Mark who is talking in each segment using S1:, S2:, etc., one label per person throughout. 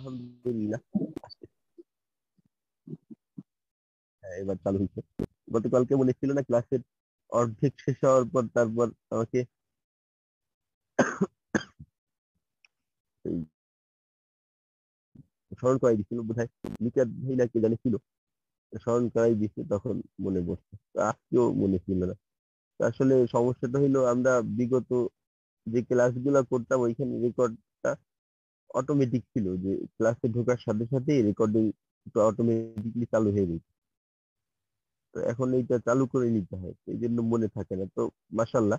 S1: আলহামদুলিল্লাহ হ্যাঁ, এবার চালু হয়েছে গতকালকে বলেছিল না ক্লাসের অর্ধেক শেষ হওয়ার পর তারপর আমাকে স্মরণ করাই দিছিল বোধ হয় ভাই না কে জানে ছিল স্মরণ করাই দিছে তখন মনে পড়ছে আজকেও মনে ছিল না আসলে সমস্যাটা হইলো আমরা বিগত যে ক্লাস গুলা করতাম ওইখানে রেকর্ড অটোমেটিক ছিল যে ক্লাসে ঢোকার সাথে সাথে রেকর্ডিং অটোমেটিকলি চালু হয়ে যেত তো এখন এইটা চালু করে নিতে হয় এই জন্য মনে থাকে না তো মাসাল্লাহ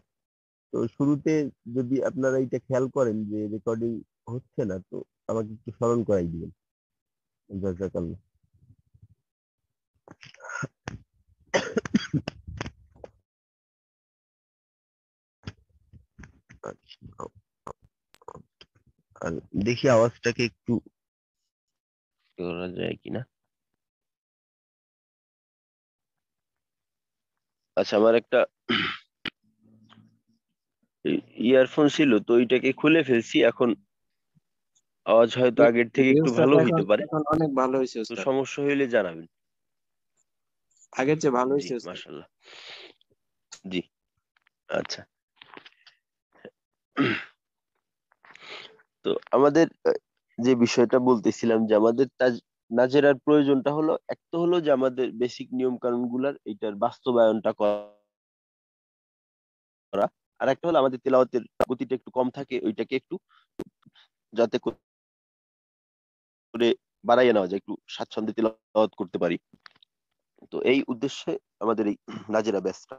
S1: তো শুরুতে যদি আপনারা এইটা খেয়াল করেন যে রেকর্ডিং হচ্ছে না তো আমাকে একটু স্মরণ করাই দিবেন জাজাকাল্লাহ দেখি আওয়াজটাকে একটু করা যায় কিনা আচ্ছা আমার একটা ইয়ারফোন ছিল তো ওইটাকে খুলে ফেলছি এখন আওয়াজ হয়তো আগের থেকে একটু ভালো হইতে পারে
S2: অনেক ভালো হয়েছে তো
S1: সমস্যা হইলে জানাবেন আগের চেয়ে ভালো হয়েছে মাশাআল্লাহ জি আচ্ছা তো আমাদের যে বিষয়টা বলতেছিলাম যে আমাদের নাজেরার প্রয়োজনটা হলো এক তো হলো যে আমাদের বেসিক নিয়ম কানুন গুলার এটার বাস্তবায়নটা করা আর একটা হলো আমাদের তেলাওয়াতের গতিটা একটু কম থাকে ওইটাকে একটু যাতে করে বাড়াইয়া নেওয়া যায় একটু স্বাচ্ছন্দ্যে তেলাওয়াত করতে পারি তো এই উদ্দেশ্যে আমাদের এই নাজেরা ব্যাসটা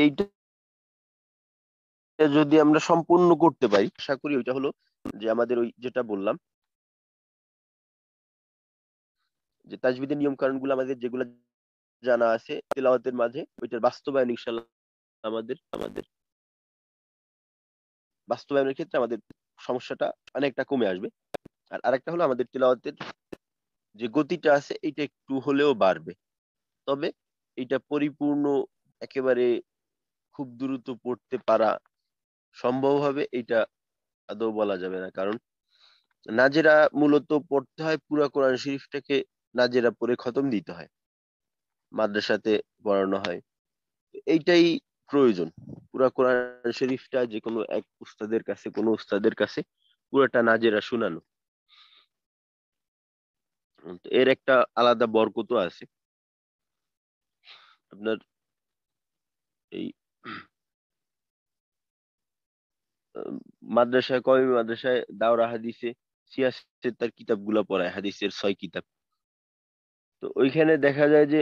S1: এইটা যদি আমরা সম্পূর্ণ করতে পারি আশা করি ওইটা হলো যে আমাদের ওই যেটা বললাম যে তাজবিদের নিয়ম কারণগুলো আমাদের যেগুলো জানা আছে তেলাওয়াতের মাঝে ওইটার বাস্তবায়ন ইনশাল্লাহ আমাদের আমাদের বাস্তবায়নের ক্ষেত্রে আমাদের সমস্যাটা অনেকটা কমে আসবে আর আরেকটা হলো আমাদের তেলাওয়াতের যে গতিটা আছে এটা একটু হলেও বাড়বে তবে এটা পরিপূর্ণ একেবারে খুব দ্রুত পড়তে পারা সম্ভব হবে এটা আদৌ বলা যাবে না কারণ নাজেরা মূলত পড়তে হয় পুরো কোরআন শরীফটাকে নাজেরা পড়ে খতম দিতে হয় মাদ্রাসাতে পড়ানো হয় এইটাই প্রয়োজন পুরা কোরআন শরীফটা যে কোনো এক উস্তাদের কাছে কোনো উস্তাদের কাছে পুরোটা নাজেরা শুনানো এর একটা আলাদা বরকতও আছে আপনার এই মাদ্রাসায় কবি মাদ্রাসায় দাওরা হাদিসে সিয়াসের তার কিতাবগুলো পড়ায় হাদিসের ছয় কিতাব তো ওইখানে দেখা যায় যে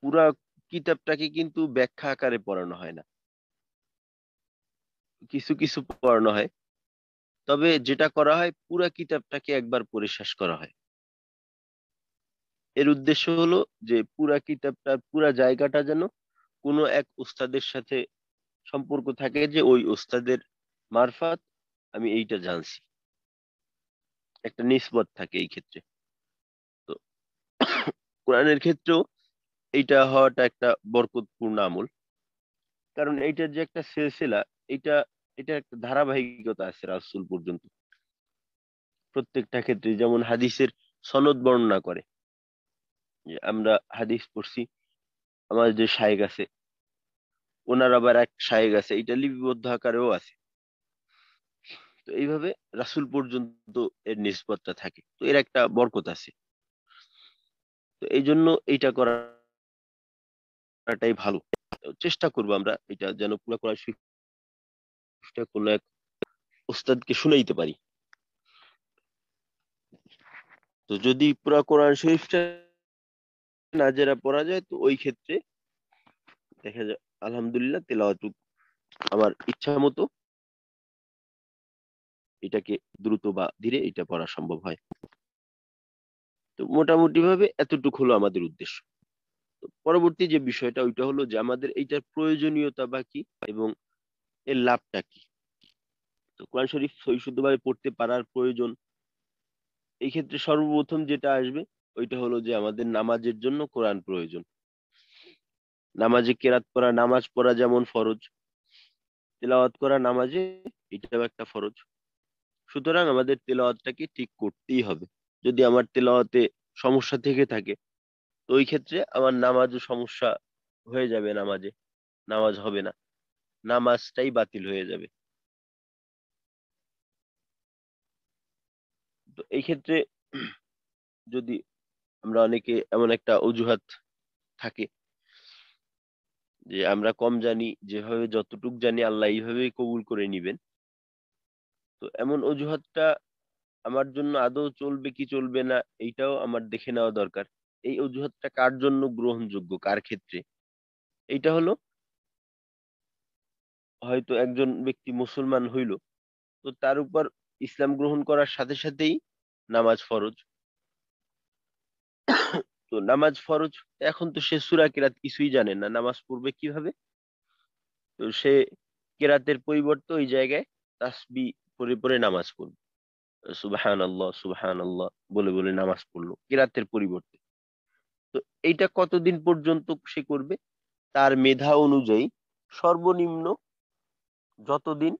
S1: পুরা কিতাবটাকে কিন্তু ব্যাখ্যা আকারে পড়ানো হয় না কিছু কিছু পড়ানো হয় তবে যেটা করা হয় পুরা কিতাবটাকে একবার পড়ে শেষ করা হয় এর উদ্দেশ্য হলো যে পুরা কিতাবটার পুরা জায়গাটা যেন কোনো এক উস্তাদের সাথে সম্পর্ক থাকে যে ওই ওস্তাদের মারফাত আমি এইটা জানছি একটা নিষ্পদ থাকে এই ক্ষেত্রে তো কোরআনের ক্ষেত্রেও এইটা হওয়াটা একটা বরকতপূর্ণ আমল কারণ এইটার যে একটা সিলসিলা এটা এটা একটা ধারাবাহিকতা আছে রাসুল পর্যন্ত প্রত্যেকটা ক্ষেত্রে যেমন হাদিসের সনদ বর্ণনা করে আমরা হাদিস পড়ছি আমাদের যে শায়েক আছে ওনার আবার এক শায়েক আছে এটা লিপিবদ্ধ আকারেও আছে তো এইভাবে রাসুল পর্যন্ত এর নিষ্পত্তা থাকে তো এর একটা বরকত আছে তো এই জন্য এইটা করাটাই ভালো চেষ্টা করবো আমরা এটা যেন পুরো করার শিক্ষা কোনো এক ওস্তাদকে শুনাইতে পারি তো যদি পুরা কোরআন শরীফটা নাজেরা পড়া যায় তো ওই ক্ষেত্রে দেখা যায় আলহামদুলিল্লাহ তেলাওয়াত আমার ইচ্ছা মতো এটাকে দ্রুত বা ধীরে এটা পড়া সম্ভব হয় তো মোটামুটি ভাবে এতটুকু হলো আমাদের উদ্দেশ্য পরবর্তী যে বিষয়টা ওইটা হলো যে আমাদের এইটার প্রয়োজনীয়তা বা কি এবং এর লাভটা কি তো কোরআন শরীফ সহিশুদ্ধভাবে পড়তে পারার প্রয়োজন এই ক্ষেত্রে সর্বপ্রথম যেটা আসবে ওইটা হলো যে আমাদের নামাজের জন্য কোরআন প্রয়োজন নামাজে কেরাত পড়া নামাজ পড়া যেমন ফরজ তেলাওয়াত করা নামাজে এটাও একটা ফরজ সুতরাং আমাদের তেলাওয়াতটাকে ঠিক করতেই হবে যদি আমার তেলাওয়াতে সমস্যা থেকে থাকে তো ওই ক্ষেত্রে আমার নামাজও সমস্যা হয়ে যাবে নামাজে নামাজ হবে না নামাজটাই বাতিল হয়ে যাবে তো এই ক্ষেত্রে যদি আমরা অনেকে এমন একটা অজুহাত থাকে যে আমরা কম জানি যেভাবে যতটুক জানি আল্লাহ এইভাবেই কবুল করে নিবেন তো এমন অজুহাতটা আমার জন্য আদৌ চলবে কি চলবে না এইটাও আমার দেখে নেওয়া দরকার এই অজুহাতটা কার জন্য গ্রহণযোগ্য কার ক্ষেত্রে এইটা হলো হয়তো একজন ব্যক্তি মুসলমান হইল তো তার উপর ইসলাম গ্রহণ করার সাথে সাথেই নামাজ ফরজ তো নামাজ ফরজ এখন তো সে সুরা কেরাত কিছুই জানে না নামাজ পড়বে কিভাবে তো সে কেরাতের পরিবর্তে ওই জায়গায় তাসবি পরে পরে নামাজ পড়বে সুবাহান আল্লাহ সুবাহান আল্লাহ বলে বলে নামাজ পড়লো কেরাতের পরিবর্তে তো এইটা কতদিন পর্যন্ত সে করবে তার মেধা অনুযায়ী সর্বনিম্ন যতদিন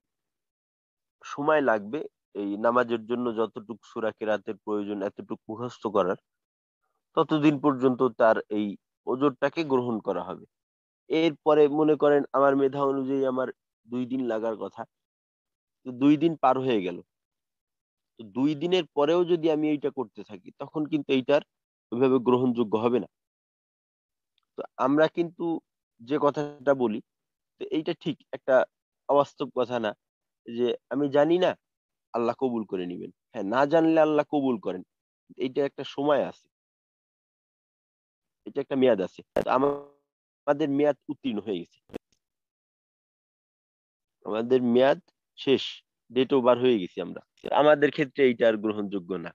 S1: সময় লাগবে এই নামাজের জন্য যতটুক সুরা কেরাতের প্রয়োজন এতটুক মুখস্থ করার ততদিন পর্যন্ত তার এই ওজোরটাকে গ্রহণ করা হবে এরপরে মনে করেন আমার মেধা অনুযায়ী আমার দুই দিন লাগার কথা তো দুই দিন পার হয়ে গেল তো দুই দিনের পরেও যদি আমি এইটা করতে থাকি তখন কিন্তু এইটার ওইভাবে গ্রহণযোগ্য হবে না তো আমরা কিন্তু যে কথাটা বলি তো এইটা ঠিক একটা অবাস্তব কথা না যে আমি জানি না আল্লাহ কবুল করে নিবেন হ্যাঁ না জানলে আল্লাহ কবুল করেন এইটা একটা সময় আছে এটা একটা মেয়াদ আছে আমাদের মেয়াদ উত্তীর্ণ হয়ে গেছে আমাদের মেয়াদ শেষ ডেট ওভার হয়ে গেছি আমরা আমাদের ক্ষেত্রে এইটা আর গ্রহণযোগ্য না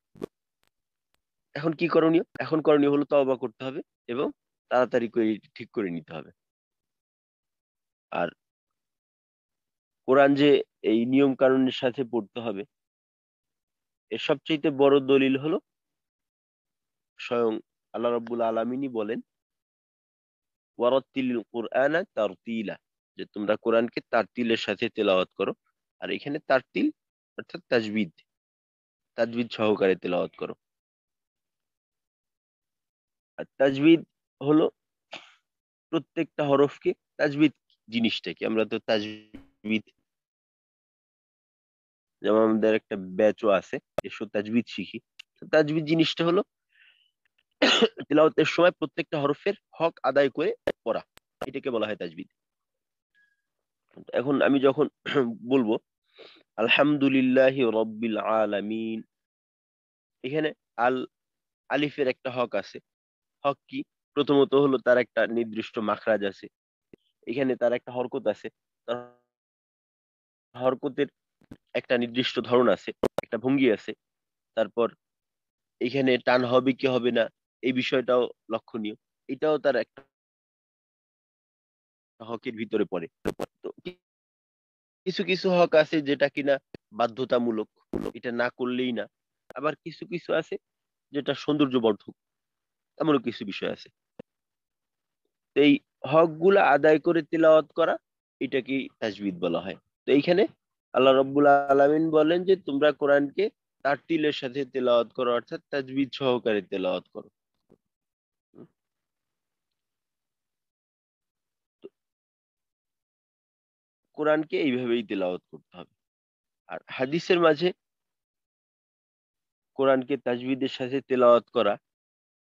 S1: এখন কি করণীয় এখন করণীয় হলো তবা করতে হবে এবং তাড়াতাড়ি করে ঠিক করে নিতে হবে আর কোরআন যে এই নিয়ম কানুনের সাথে পড়তে হবে এর সবচেয়ে বড় দলিল হলো স্বয়ং আল্লাহ রব্বুল আলমিনী বলেন ওয়ারতিল কোরআন তার তিলা যে তোমরা কোরআনকে তার তিলের সাথে তেলাওয়াত করো আর এখানে তার তিল অর্থাৎ তাজবিদ তাজবিদ সহকারে তেলাওয়াত করো আর তাজবিদ হলো প্রত্যেকটা হরফকে তাজবিদ জিনিসটাকে আমরা তো তাজবিদ যেমন আমাদের একটা ব্যাচও আছে এসব তাজবিদ শিখি তাজবিদ জিনিসটা হলো তিলাওয়াতের সময় প্রত্যেকটা হরফের হক আদায় করে পড়া এটাকে বলা হয় তাজবিদ এখন আমি যখন বলবো আলহামদুলিল্লাহ রব্বিল আলামিন এখানে আল আলিফের একটা হক আছে হক কি প্রথমত হলো তার একটা নির্দিষ্ট মাখরাজ আছে এখানে তার একটা হরকত আছে হরকতের একটা নির্দিষ্ট ধরন আছে একটা ভঙ্গি আছে তারপর এখানে টান হবে কি হবে না এই বিষয়টাও লক্ষণীয় এটাও তার একটা হকের ভিতরে পড়ে কিছু কিছু হক আছে যেটা কিনা বাধ্যতামূলক এটা না করলেই না আবার কিছু কিছু আছে যেটা সৌন্দর্য বর্ধক এমনও কিছু বিষয় আছে এই হকগুলা আদায় করে তেলাওয়াত করা এটাকে তাজবিদ বলা হয় তো এইখানে আল্লাহ রব্বুল আলমিন বলেন যে তোমরা কোরআনকে তার তিলের সাথে তেলাওয়াত করো অর্থাৎ তাজবিদ সহকারে তেলাওয়াত করো কোরআনকে এইভাবেই তেলাওয়াত করতে হবে আর হাদিসের মাঝে কোরআনকে তাজবিদের সাথে তেলাওয়াত করা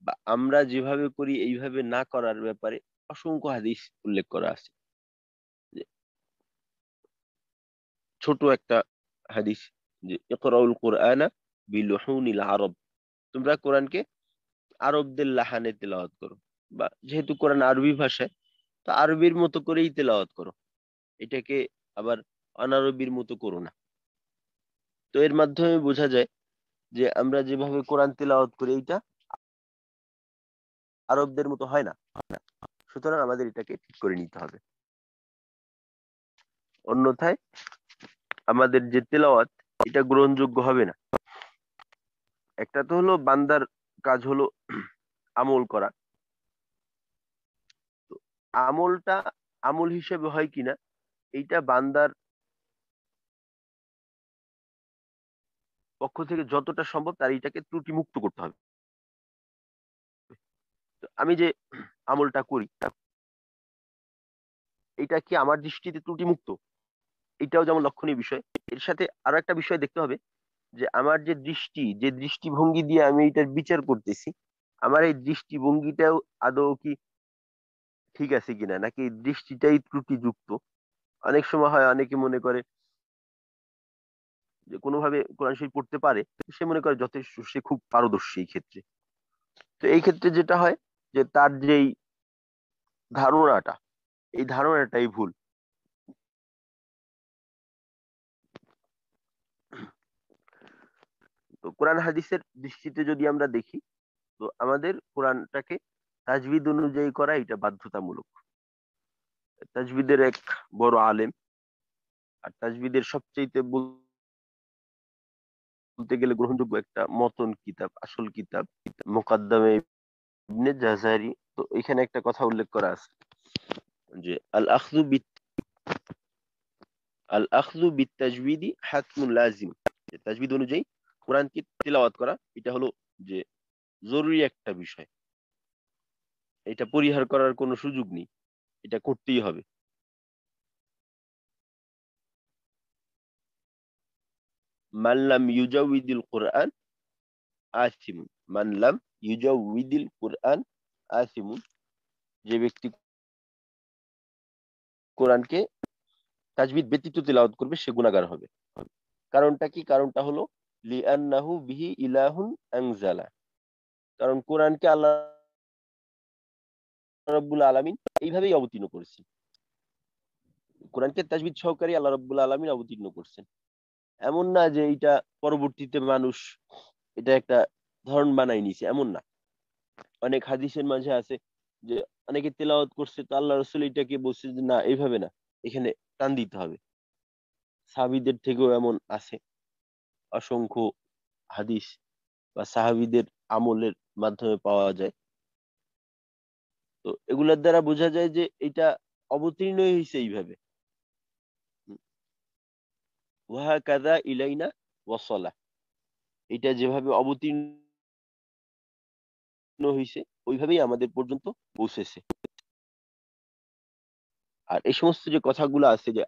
S1: বা আমরা যেভাবে করি এইভাবে না করার ব্যাপারে অসংখ্য হাদিস উল্লেখ করা আছে ছোট একটা হাদিস যে ইকরাউল কোরআনা বিলহুনিল আরব তোমরা কোরআনকে আরবদের লাহানে তেলাওয়াত করো বা যেহেতু কোরআন আরবি ভাষায় তো আরবির মতো করেই তেলাওয়াত করো এটাকে আবার অনারবির মতো করো না তো এর মাধ্যমে বোঝা যায় যে আমরা যেভাবে কোরআন তেলাওয়াত করি এইটা আরবদের মতো হয় না সুতরাং আমাদের এটাকে ঠিক করে নিতে হবে অন্যথায় আমাদের যে তেলাওয়াত এটা গ্রহণযোগ্য হবে না একটা তো হলো বান্দার কাজ হলো আমল করা আমলটা আমল হিসেবে হয় কিনা এইটা বান্দার পক্ষ থেকে যতটা সম্ভব তার এইটাকে ত্রুটি মুক্ত করতে হবে আমি যে আমলটা করি এটা কি আমার দৃষ্টিতে ত্রুটি মুক্ত এটাও যেমন লক্ষণীয় বিষয় এর সাথে আরো একটা বিষয় দেখতে হবে যে আমার যে দৃষ্টি যে দৃষ্টিভঙ্গি দিয়ে আমি এটার বিচার করতেছি আমার এই দৃষ্টিভঙ্গিটাও আদৌ কি ঠিক আছে কিনা নাকি দৃষ্টিটাই ত্রুটিযুক্ত অনেক সময় হয় অনেকে মনে করে যে কোনোভাবে কোরআন শরীফ পড়তে পারে সে মনে করে যথেষ্ট সে খুব পারদর্শী এই ক্ষেত্রে তো এই ক্ষেত্রে যেটা হয় যে তার যেই ধারণাটা এই ধারণাটাই ভুল তো কোরআন হাদিসের দৃষ্টিতে যদি আমরা দেখি তো আমাদের কোরআনটাকে তাজবিদ অনুযায়ী করা এটা বাধ্যতামূলক তাজবিদের এক বড় আলেম আর তাজবিদের সবচেয়ে বলতে গেলে গ্রহণযোগ্য একটা মতন কিতাব আসল কিতাব মোকাদ্দমে ইবনে জাজারি তো এখানে একটা কথা উল্লেখ করা আছে যে আল আখদু বিত আল আখদু বিত তাজবিদি হাতমুল লাজিম তাজবিদ অনুযায়ী কোরআন কি তেলাওয়াত করা এটা হলো যে জরুরি একটা বিষয় এটা পরিহার করার কোনো সুযোগ নেই এটা করতেই হবে মানলাম ইউজা ইউজাউদ্দিল কোরআন আসিমুন মানলাম ইউজা ইউজাউদ্দিল কোরআন আসিমুন যে ব্যক্তি কোরআনকে তাজবিদ ব্যতীত তিলাওত করবে সে গুণাগার হবে কারণটা কি কারণটা হলো লিআন্নাহু বিহি ইলাহুন আংজালা কারণ কোরআনকে আল্লাহ রব্বুল আলমিন এইভাবেই অবতীর্ণ করেছেন কোরআনকে তাজবিদ সহকারে আল্লাহ রব্বুল আলমিন অবতীর্ণ করছেন এমন না যে এটা পরবর্তীতে মানুষ এটা একটা ধরন বানাই নিছে এমন না অনেক হাদিসের মাঝে আছে যে অনেকে তেলাওয়াত করছে তো আল্লাহ রসুল এটাকে বলছে যে না এইভাবে না এখানে টান দিতে হবে সাহাবিদের থেকেও এমন আছে অসংখ্য হাদিস বা সাহাবিদের আমলের মাধ্যমে পাওয়া যায় তো এগুলোর দ্বারা বোঝা যায় যে এটা অবতীর্ণ হয়েছে এইভাবে ওয়াহা কাদা ইলাইনা ওয়াসলা এটা যেভাবে অবতীর্ণ হয়েছে ওইভাবেই আমাদের পর্যন্ত বসেছে আর এই সমস্ত যে কথাগুলো আছে যে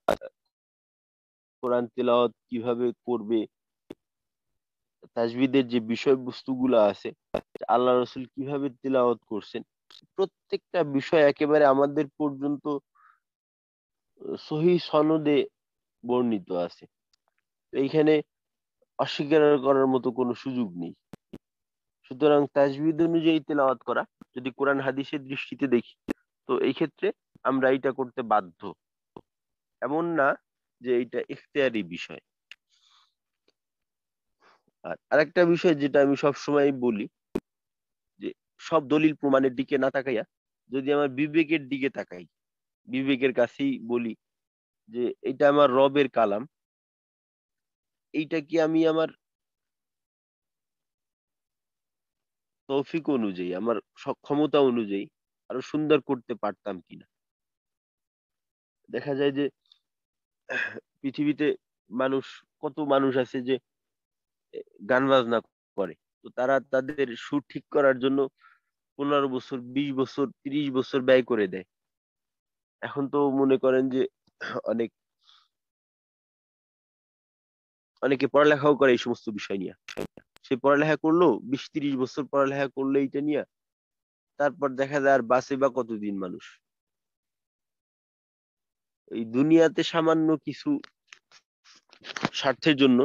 S1: কোরআন তেলাওয়াত কিভাবে করবে তাজবিদের যে বিষয়বস্তুগুলো আছে আল্লাহ রসুল কিভাবে তেলাওয়াত করছেন প্রত্যেকটা বিষয় একেবারে আমাদের পর্যন্ত সহি সনদে বর্ণিত আছে এইখানে অস্বীকার করার মতো কোনো সুযোগ নেই সুতরাং তাজবিদ অনুযায়ী তেলাওয়াত করা যদি কোরআন হাদিসের দৃষ্টিতে দেখি তো এই ক্ষেত্রে আমরা এটা করতে বাধ্য এমন না যে এটা ইখতিয়ারি বিষয় আর আরেকটা বিষয় যেটা আমি সবসময় বলি সব দলিল প্রমাণের দিকে না তাকাইয়া যদি আমার বিবেকের দিকে তাকাই বিবেকের কাছেই বলি যে এটা আমার রবের কালাম এইটা কি আমি আমার তৌফিক অনুযায়ী আমার সক্ষমতা অনুযায়ী আরো সুন্দর করতে পারতাম কিনা দেখা যায় যে পৃথিবীতে মানুষ কত মানুষ আছে যে গান বাজনা করে তো তারা তাদের সুর ঠিক করার জন্য পনেরো বছর বিশ বছর তিরিশ বছর ব্যয় করে দেয় এখন তো মনে করেন যে অনেক অনেকে পড়ালেখাও করে এই সমস্ত বিষয় নিয়ে সে পড়ালেখা করলো বিশ তিরিশ বছর পড়ালেখা করলো এইটা নিয়ে তারপর দেখা যায় আর বাসে বা কতদিন মানুষ এই দুনিয়াতে সামান্য কিছু স্বার্থের জন্য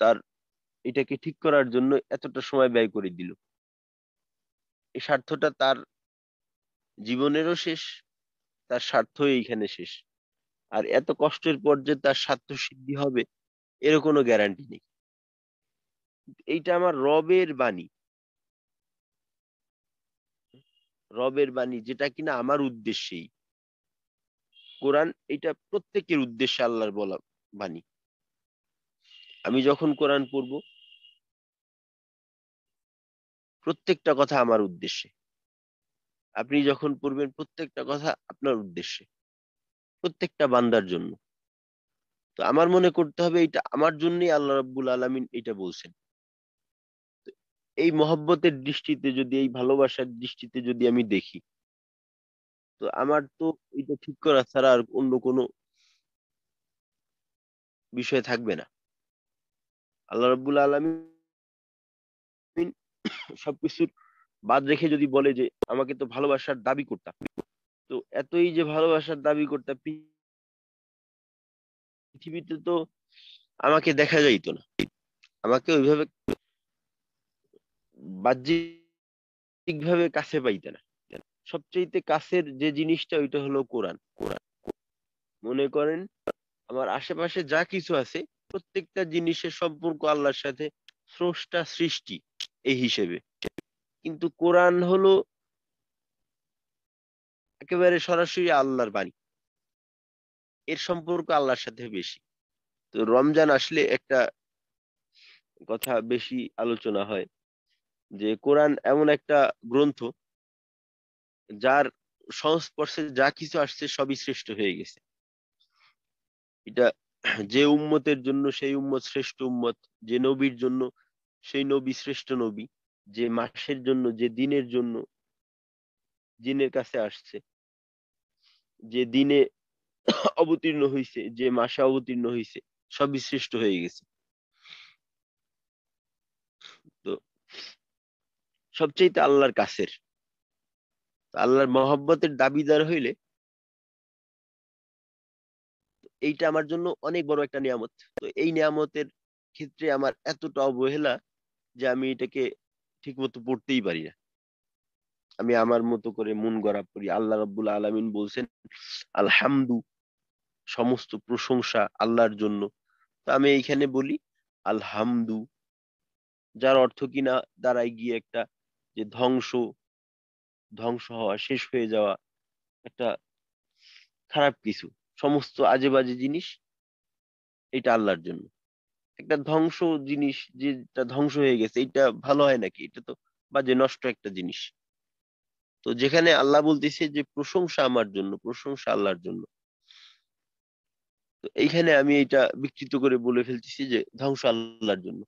S1: তার এটাকে ঠিক করার জন্য এতটা সময় ব্যয় করে দিল এই স্বার্থটা তার জীবনেরও শেষ তার স্বার্থ এইখানে শেষ আর এত কষ্টের পর যে তার স্বার্থ সিদ্ধি হবে এর কোনো গ্যারান্টি নেই এইটা আমার রবের বাণী রবের বাণী যেটা কিনা আমার উদ্দেশ্যেই কোরআন এটা প্রত্যেকের উদ্দেশ্যে আল্লাহর বলা বাণী আমি যখন কোরআন পড়বো প্রত্যেকটা কথা আমার উদ্দেশ্যে আপনি যখন পড়বেন প্রত্যেকটা কথা আপনার উদ্দেশ্যে প্রত্যেকটা বান্দার জন্য তো আমার মনে করতে হবে এটা আমার জন্যই আল্লাহ রাব্বুল আলমিন এটা বলছেন এই মহব্বতের দৃষ্টিতে যদি এই ভালোবাসার দৃষ্টিতে যদি আমি দেখি তো আমার তো এটা ঠিক করা ছাড়া আর অন্য কোনো বিষয় থাকবে না আল্লাহ রাবুল আলমিন সবকিছুর বাদ রেখে যদি বলে যে আমাকে তো ভালোবাসার দাবি করতাম তো এতই যে ভালোবাসার দাবি করতাম পৃথিবীতে তো আমাকে দেখা যাইতো না আমাকে ওইভাবে বাহ্যিক ভাবে কাছে পাইতে না সবচেয়ে কাছের যে জিনিসটা ওইটা হলো কোরআন কোরআন মনে করেন আমার আশেপাশে যা কিছু আছে প্রত্যেকটা জিনিসের সম্পর্ক আল্লাহর সাথে স্রষ্টা সৃষ্টি এই হিসেবে কিন্তু কোরআন হলো একেবারে সরাসরি আল্লাহর বাণী এর সম্পর্ক আল্লাহর সাথে বেশি তো রমজান আসলে একটা কথা বেশি আলোচনা হয় যে কোরআন এমন একটা গ্রন্থ যার সংস্পর্শে যা কিছু আসছে সবই শ্রেষ্ঠ হয়ে গেছে এটা যে উম্মতের জন্য সেই উম্মত শ্রেষ্ঠ উম্মত যে নবীর জন্য সেই নবী শ্রেষ্ঠ নবী যে মাসের জন্য যে দিনের জন্য জিনের কাছে আসছে যে দিনে অবতীর্ণ হইছে যে মাসে অবতীর্ণ হইছে সবই শ্রেষ্ঠ হয়ে গেছে তো সবচেয়ে আল্লাহর কাছের আল্লাহর মহব্বতের দাবিদার হইলে এইটা আমার জন্য অনেক বড় একটা নিয়ামত তো এই নিয়ামতের ক্ষেত্রে আমার এতটা অবহেলা যে আমি এটাকে ঠিক মতো পড়তেই পারি না আমি আমার মতো করে মন গড়া পড়ি আল্লাহ রাব্বুল আলামিন বলছেন আলহামদু সমস্ত প্রশংসা আল্লাহর জন্য তো আমি এইখানে বলি আলহামদু যার অর্থ কিনা দাঁড়ায় গিয়ে একটা যে ধ্বংস ধ্বংস হওয়া শেষ হয়ে যাওয়া একটা খারাপ কিছু সমস্ত আজে বাজে জিনিস এটা আল্লাহর জন্য একটা ধ্বংস জিনিস যেটা ধ্বংস হয়ে গেছে এটা ভালো হয় নাকি এটা তো বাজে নষ্ট একটা জিনিস তো যেখানে আল্লাহ বলতেছে যে প্রশংসা আমার জন্য প্রশংসা আল্লাহর জন্য তো এইখানে আমি এটা বিকৃত করে বলে ফেলতেছি যে ধ্বংস আল্লাহর জন্য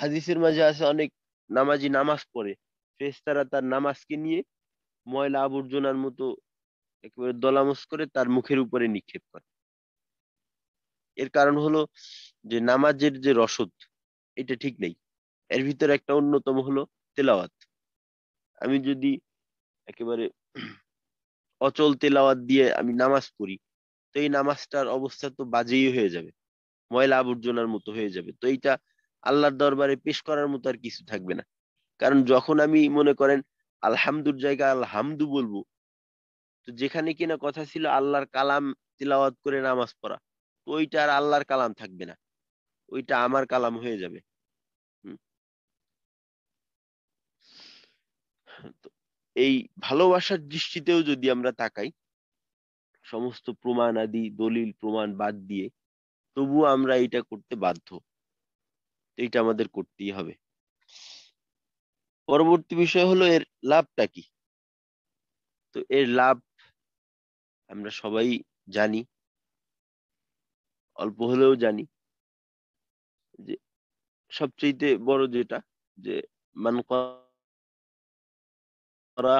S1: হাদিসের মাঝে আছে অনেক নামাজি নামাজ পড়ে ফেস্তারা তার নামাজকে নিয়ে ময়লা আবর্জনার মতো একেবারে দলামস করে তার মুখের উপরে নিক্ষেপ করে এর কারণ হলো যে নামাজের যে রসদ এটা ঠিক নেই এর ভিতরে একটা অন্যতম হলো তেলাওয়াত আমি যদি একেবারে অচল তেলাওয়াত দিয়ে আমি নামাজ পড়ি তো এই নামাজটার অবস্থা তো বাজেই হয়ে যাবে ময়লা আবর্জনার মতো হয়ে যাবে তো এইটা আল্লাহর দরবারে পেশ করার মতো আর কিছু থাকবে না কারণ যখন আমি মনে করেন আলহামদুর জায়গায় আলহামদু বলবো তো যেখানে কিনা কথা ছিল আল্লাহর কালাম তিলাওয়াত করে নামাজ পড়া তো ওইটা আর আল্লাহর কালাম থাকবে না ওইটা আমার কালাম হয়ে যাবে এই ভালোবাসার দৃষ্টিতেও যদি আমরা তাকাই সমস্ত প্রমাণ আদি দলিল প্রমাণ বাদ দিয়ে তবুও আমরা এটা করতে বাধ্য এটা আমাদের করতেই হবে পরবর্তী বিষয় হলো এর লাভটা কি তো এর লাভ আমরা সবাই জানি অল্প হলেও জানি সবচেয়ে বড় যেটা যে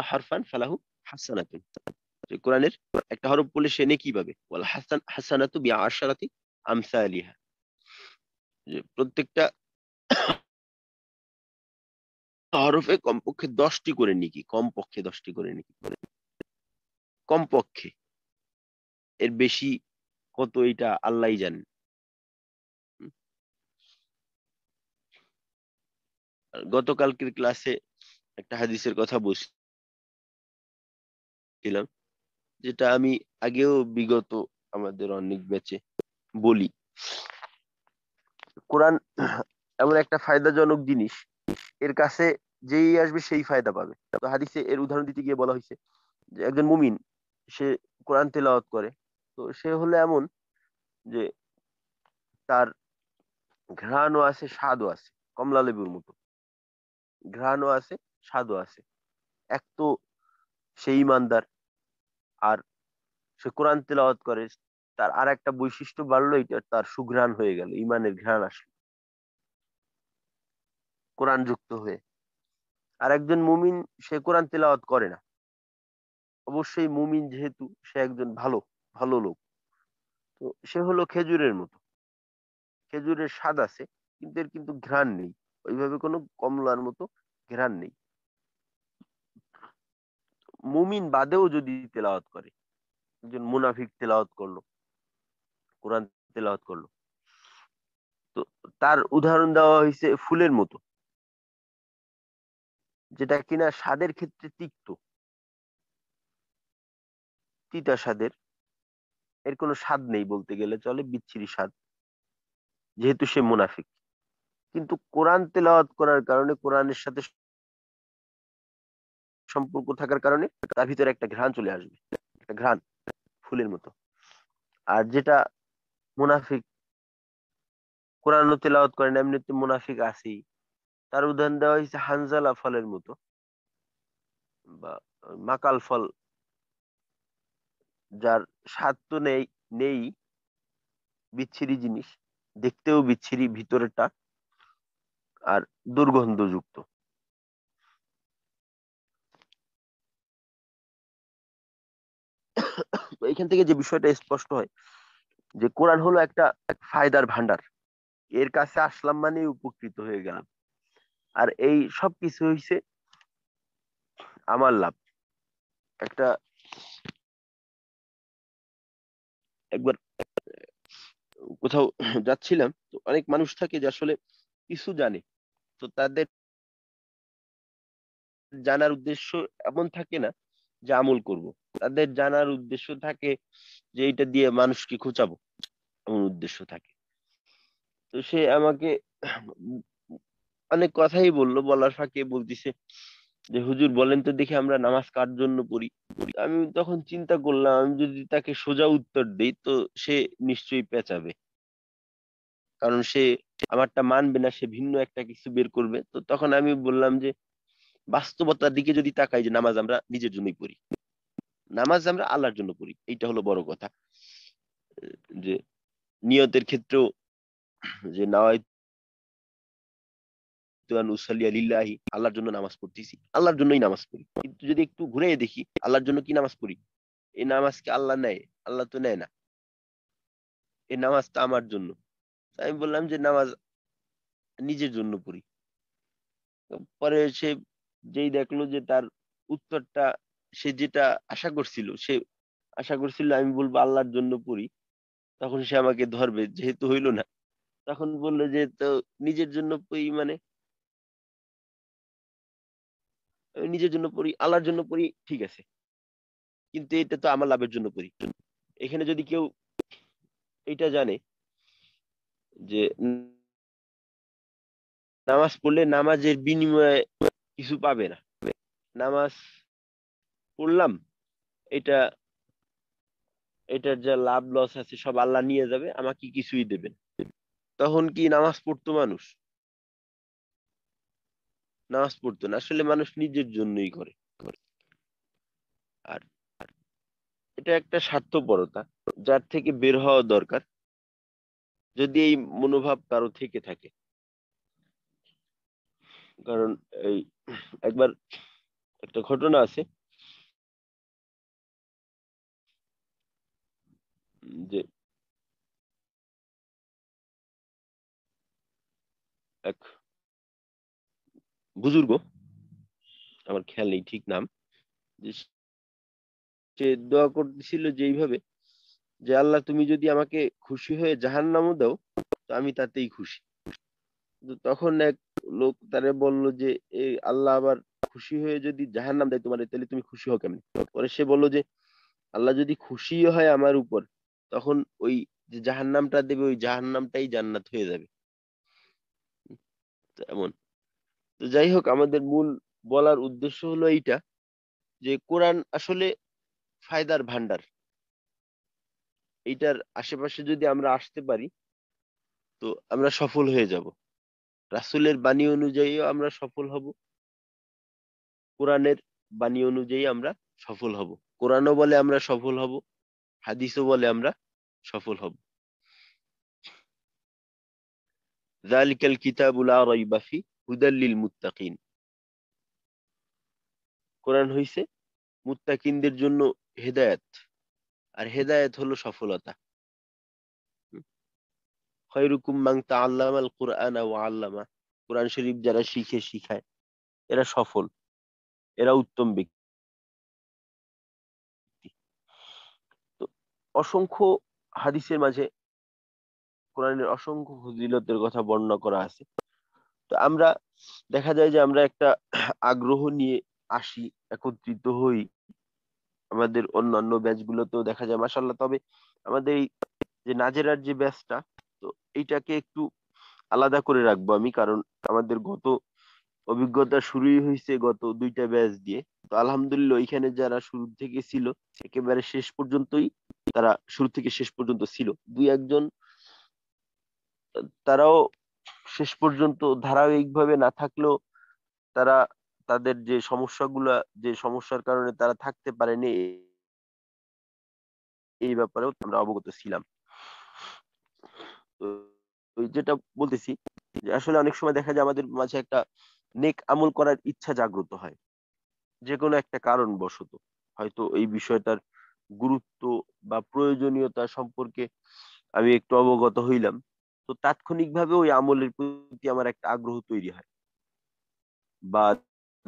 S1: হারফান ফালাহু কোরআনের একটা হরফ বলে সে হাসান যে প্রত্যেকটা হরফে কমপক্ষে দশটি করে নিকি কমপক্ষে দশটি করে নিকি কমপক্ষে এর বেশি কত এটা আল্লাহ জানেন গতকালকের ক্লাসে একটা হাদিসের কথা বলছিলাম যেটা আমি আগেও বিগত আমাদের অনেক ব্যাচে বলি কোরআন এমন একটা ফায়দাজনক জিনিস এর কাছে যেই আসবে সেই ফায়দা পাবে তো হাদিসে এর উদাহরণ দিতে গিয়ে বলা হয়েছে যে একজন মুমিন সে কোরআন তেলাওয়াত করে তো সে হলো এমন যে তার ঘ্রাণও আছে স্বাদও আছে কমলা লেবুর মতো ঘ্রাণও আছে স্বাদও আছে এক তো সে ইমানদার আর সে কোরআন তেলাওয়াত করে তার আর একটা বৈশিষ্ট্য বাড়লো এটা তার সুঘ্রাণ হয়ে গেল ইমানের ঘ্রাণ আসলো কোরআন যুক্ত হয়ে আর একজন মুমিন সে কোরআন তেলাওয়াত করে না অবশ্যই মুমিন যেহেতু সে একজন ভালো ভালো লোক তো সে হলো খেজুরের মতো খেজুরের স্বাদ আছে কিন্তু এর কিন্তু ঘ্রাণ নেই ওইভাবে কোনো কমলার মতো ঘেরান নেই মুমিন বাদেও যদি তেলাওয়াত করে একজন মুনাফিক তেলাওয়াত করলো কোরআন তেলাওয়াত করলো তো তার উদাহরণ দেওয়া হয়েছে ফুলের মতো যেটা কিনা স্বাদের ক্ষেত্রে তিক্ত তিতা স্বাদের এর কোনো স্বাদ নেই বলতে গেলে চলে বিচ্ছিরি স্বাদ যেহেতু সে মুনাফিক কিন্তু কোরআন তেলাওয়াত করার কারণে কোরআনের সাথে সম্পর্ক থাকার কারণে তার ভিতরে একটা ঘ্রাণ চলে আসবে একটা ঘ্রাণ ফুলের মতো আর যেটা মুনাফিক কোরআন তেলাওয়াত করেন এমনি তো মুনাফিক আসেই তার উদাহরণ দেওয়া হয়েছে হানজালা ফলের মতো বা মাকাল ফল যার স্বাদ তো নেই নেই বিচ্ছিরি জিনিস দেখতেও বিচ্ছিরি ভিতরেটা আর দুর্গন্ধযুক্ত এখান থেকে যে বিষয়টা স্পষ্ট হয় যে কোরআন হলো একটা ফায়দার ভান্ডার এর কাছে আসলাম মানে উপকৃত হয়ে গেলাম আর এই সব কিছু হয়েছে আমার লাভ একটা একবার কোথাও যাচ্ছিলাম তো অনেক মানুষ থাকে যে আসলে কিছু জানে তো তাদের জানার উদ্দেশ্য এমন থাকে না যে আমল করব তাদের জানার উদ্দেশ্য থাকে যে এটা দিয়ে মানুষকে খোঁচাবো এমন উদ্দেশ্য থাকে তো সে আমাকে অনেক কথাই বললো বলার ফাঁকে বলতেছে যে হুজুর বলেন তো দেখি আমরা নামাজ কার জন্য পড়ি আমি তখন চিন্তা করলাম আমি যদি তাকে সোজা উত্তর দিই তো সে নিশ্চয়ই পেঁচাবে কারণ সে আমারটা মানবে না সে ভিন্ন একটা কিছু বের করবে তো তখন আমি বললাম যে বাস্তবতার দিকে যদি তাকাই যে নামাজ আমরা নিজের জন্যই পড়ি নামাজ আমরা আল্লাহর জন্য পড়ি এইটা হলো বড় কথা যে নিয়তের ক্ষেত্রেও যে নাওয়াই আল্লাহর জন্য নামাজ পড়তেছি আল্লাহর জন্যই নামাজ পড়ি কিন্তু যদি একটু ঘুরে দেখি আল্লাহর জন্য কি নামাজ পড়ি এই নামাজকে আল্লাহ নেয় আল্লাহ তো নেয় না এই নামাজটা আমার জন্য আমি বললাম যে নামাজ নিজের জন্য পড়ি পরে সে যেই দেখলো যে তার উত্তরটা সে যেটা আশা করছিল সে আশা করছিল আমি বলবো আল্লাহর জন্য পড়ি তখন সে আমাকে ধরবে যেহেতু হইল না তখন বললো যে তো নিজের জন্য পড়ি মানে নিজের জন্য পড়ি আল্লাহর জন্য পড়ি ঠিক আছে কিন্তু এটা তো আমার লাভের জন্য পড়ি এখানে যদি কেউ এটা জানে যে নামাজ পড়লে নামাজের বিনিময়ে কিছু পাবে না নামাজ পড়লাম এটা এটার যা লাভ লস আছে সব আল্লাহ নিয়ে যাবে আমাকে কিছুই দেবেন তখন কি নামাজ পড়তো মানুষ নামাজ পড়তো না আসলে মানুষ নিজের জন্যই করে আর এটা একটা স্বার্থপরতা যার থেকে বের হওয়া দরকার যদি এই মনোভাব কারো থেকে থাকে কারণ এই একবার একটা ঘটনা আছে যে এক বুজুর্গ আমার খেয়াল নেই ঠিক নাম যে সে দোয়া করছিল যে এইভাবে যে আল্লাহ তুমি যদি আমাকে খুশি হয়ে জাহান নামও দাও তো আমি তাতেই খুশি তখন এক লোক তারে বলল যে এই আল্লাহ আবার খুশি হয়ে যদি জাহান নাম দেয় তোমার তাহলে তুমি খুশি হও কেমন পরে সে বলল যে আল্লাহ যদি খুশি হয় আমার উপর তখন ওই যে জাহান নামটা দেবে ওই জাহান নামটাই জান্নাত হয়ে যাবে এমন তো যাই হোক আমাদের মূল বলার উদ্দেশ্য হলো এইটা যে কোরআন আসলে ফায়দার ভান্ডার এইটার আশেপাশে যদি আমরা আসতে পারি তো আমরা সফল হয়ে যাব রাসুলের বাণী অনুযায়ী আমরা সফল হব কোরআনের বাণী অনুযায়ী আমরা সফল হব কোরআনও বলে আমরা সফল হব হাদিসও বলে আমরা সফল হব জালিকাল কিতাবুল আরাইবাফি হুদাল্লিল মুত্তাকিন কোরআন হইছে মুত্তাকিনদের জন্য হেদায়াত আর হেদায়েত হলো সফলতা খৈরুকুম মাং তা আল কোরআন ও আল্লামা কোরআন শরীফ যারা শিখে শিখায় এরা সফল এরা উত্তম ব্যক্তি তো অসংখ্য হাদিসের মাঝে কোরআনের অসংখ্য ফজিলতের কথা বর্ণনা করা আছে তো আমরা দেখা যায় যে আমরা একটা আগ্রহ নিয়ে আসি একত্রিত হই আমাদের অন্যান্য ব্যাচগুলোতেও দেখা যায় মাসাল্লাহ তবে আমাদের এই যে নাজেরার যে ব্যাচটা তো এইটাকে একটু আলাদা করে রাখবো আমি কারণ আমাদের গত অভিজ্ঞতা শুরুই হয়েছে গত দুইটা ব্যাচ দিয়ে তো আলহামদুলিল্লাহ ওইখানে যারা শুরু থেকে ছিল একেবারে শেষ পর্যন্তই তারা শুরু থেকে শেষ পর্যন্ত ছিল দুই একজন তারাও শেষ পর্যন্ত ধারাবাহিকভাবে না থাকলেও তারা তাদের যে সমস্যাগুলা যে সমস্যার কারণে তারা থাকতে পারেনি এই ব্যাপারেও আমরা অবগত ছিলাম যেটা বলতেছি যে আসলে অনেক সময় দেখা যায় আমাদের মাঝে একটা নেক আমল করার ইচ্ছা জাগ্রত হয় যে কোনো একটা কারণ বশত হয়তো এই বিষয়টার গুরুত্ব বা প্রয়োজনীয়তা সম্পর্কে আমি একটু অবগত হইলাম তো তাৎক্ষণিকভাবে ওই আমলের প্রতি আমার একটা আগ্রহ তৈরি হয় বা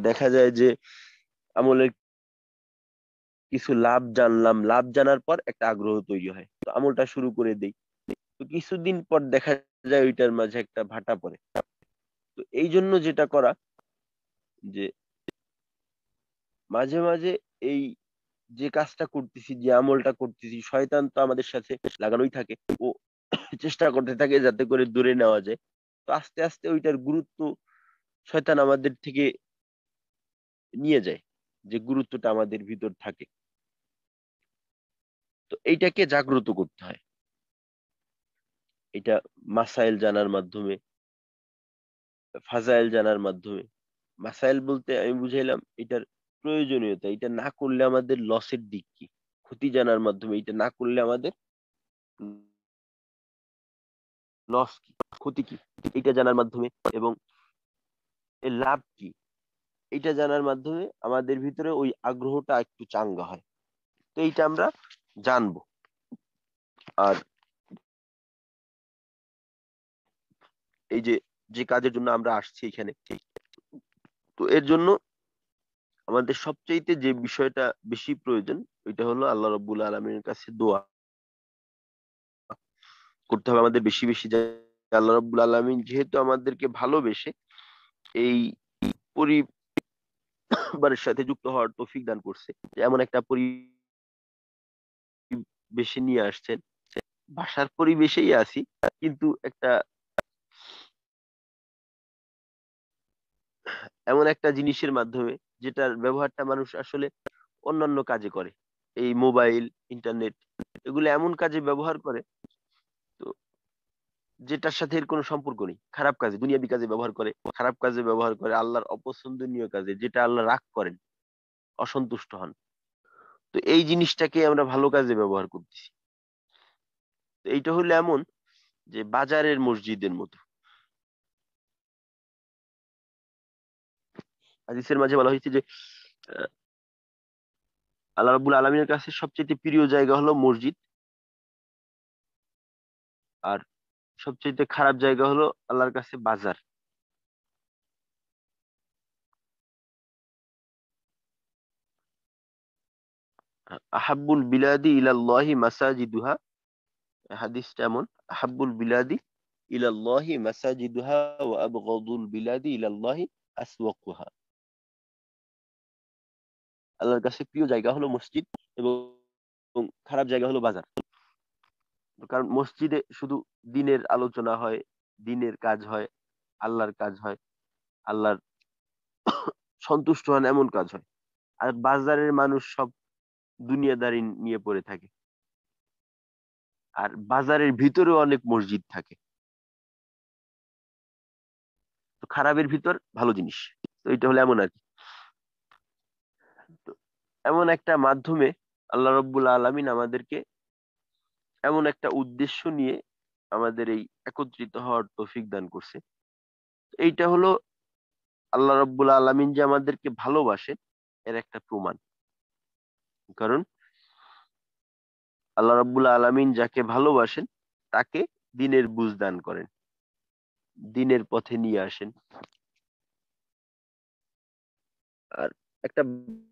S1: দেখা যায় যে আমলের কিছু লাভ জানলাম লাভ জানার পর একটা আগ্রহ তৈরি হয় তো আমলটা শুরু করে দেই তো কিছুদিন পর দেখা যায় ওইটার মাঝে একটা ভাটা পড়ে তো এই জন্য যেটা করা যে মাঝে মাঝে এই যে কাজটা করতেছি যে আমলটা করতেছি শয়তান তো আমাদের সাথে লাগানোই থাকে ও চেষ্টা করতে থাকে যাতে করে দূরে নেওয়া যায় তো আস্তে আস্তে ওইটার গুরুত্ব শয়তান আমাদের থেকে নিয়ে যায় যে গুরুত্বটা আমাদের ভিতর থাকে তো এইটাকে জাগ্রত করতে হয় এটা মাসাইল জানার মাধ্যমে ফাজাইল জানার মাধ্যমে মাসাইল বলতে আমি বুঝাইলাম এটার প্রয়োজনীয়তা এটা না করলে আমাদের লসের দিক কি ক্ষতি জানার মাধ্যমে এটা না করলে আমাদের লস কি ক্ষতি কি এটা জানার মাধ্যমে এবং এর লাভ কি এটা জানার মাধ্যমে আমাদের ভিতরে ওই আগ্রহটা একটু চাঙ্গা হয় তো এইটা আমরা জানবো আর এই যে যে কাজের জন্য আমরা আসছি এখানে তো এর জন্য আমাদের সবচেয়ে যে বিষয়টা বেশি প্রয়োজন ওইটা হলো আল্লাহ রব আলমীর কাছে দোয়া করতে হবে আমাদের বেশি বেশি আল্লাহ রবুল আলমিন যেহেতু আমাদেরকে ভালোবেসে এই পরি পরিবারের সাথে যুক্ত হওয়ার তৌফিক দান করছে এমন একটা পরিবেশে নিয়ে আসছেন বাসার পরিবেশেই আছি কিন্তু একটা এমন একটা জিনিসের মাধ্যমে যেটার ব্যবহারটা মানুষ আসলে অন্যান্য কাজে করে এই মোবাইল ইন্টারনেট এগুলো এমন কাজে ব্যবহার করে যেটার সাথে এর কোনো সম্পর্ক নেই খারাপ কাজে দুনিয়াবি কাজে ব্যবহার করে খারাপ কাজে ব্যবহার করে আল্লাহর অপছন্দনীয় কাজে যেটা আল্লাহ রাগ করেন অসন্তুষ্ট হন তো এই জিনিসটাকে আমরা ভালো কাজে ব্যবহার করতেছি এইটা হলো এমন যে বাজারের মসজিদের মতো হাদিসের মাঝে বলা হয়েছে যে আল্লাহ রাবুল আলমীর কাছে সবচেয়ে প্রিয় জায়গা হলো মসজিদ আর সবচেয়ে খারাপ জায়গা হলো আল্লাহর কাছে বাজার আহাবুল বিলাদি ইলাল্লাহি মাসাজিদুহা হাদিসটা এমন আহাবুল বিলাদি ইলাল্লাহি মাসাজিদুহা ওয়া আবগাদুল বিলাদি ইলাল্লাহি আসওয়াকুহা আল্লাহর কাছে প্রিয় জায়গা হলো মসজিদ এবং খারাপ জায়গা হলো বাজার কারণ মসজিদে শুধু দিনের আলোচনা হয় দিনের কাজ হয় আল্লাহর কাজ হয় আল্লাহর সন্তুষ্ট হন এমন কাজ হয় আর বাজারের মানুষ সব দুনিয়াদারি নিয়ে পড়ে থাকে আর বাজারের ভিতরেও অনেক মসজিদ থাকে তো খারাপের ভিতর ভালো জিনিস তো এটা হলো এমন আর কি এমন একটা মাধ্যমে আল্লাহ রব্বুল আলমিন আমাদেরকে এমন একটা উদ্দেশ্য নিয়ে আমাদের এই একত্রিত হওয়ার তৌফিক দান করছে এইটা হলো আল্লাহ রব্বুল আলমিন যে আমাদেরকে ভালোবাসে এর একটা প্রমাণ কারণ আল্লাহ রব্বুল আলমিন যাকে ভালোবাসেন তাকে দিনের বুঝ দান করেন দিনের পথে নিয়ে আসেন আর একটা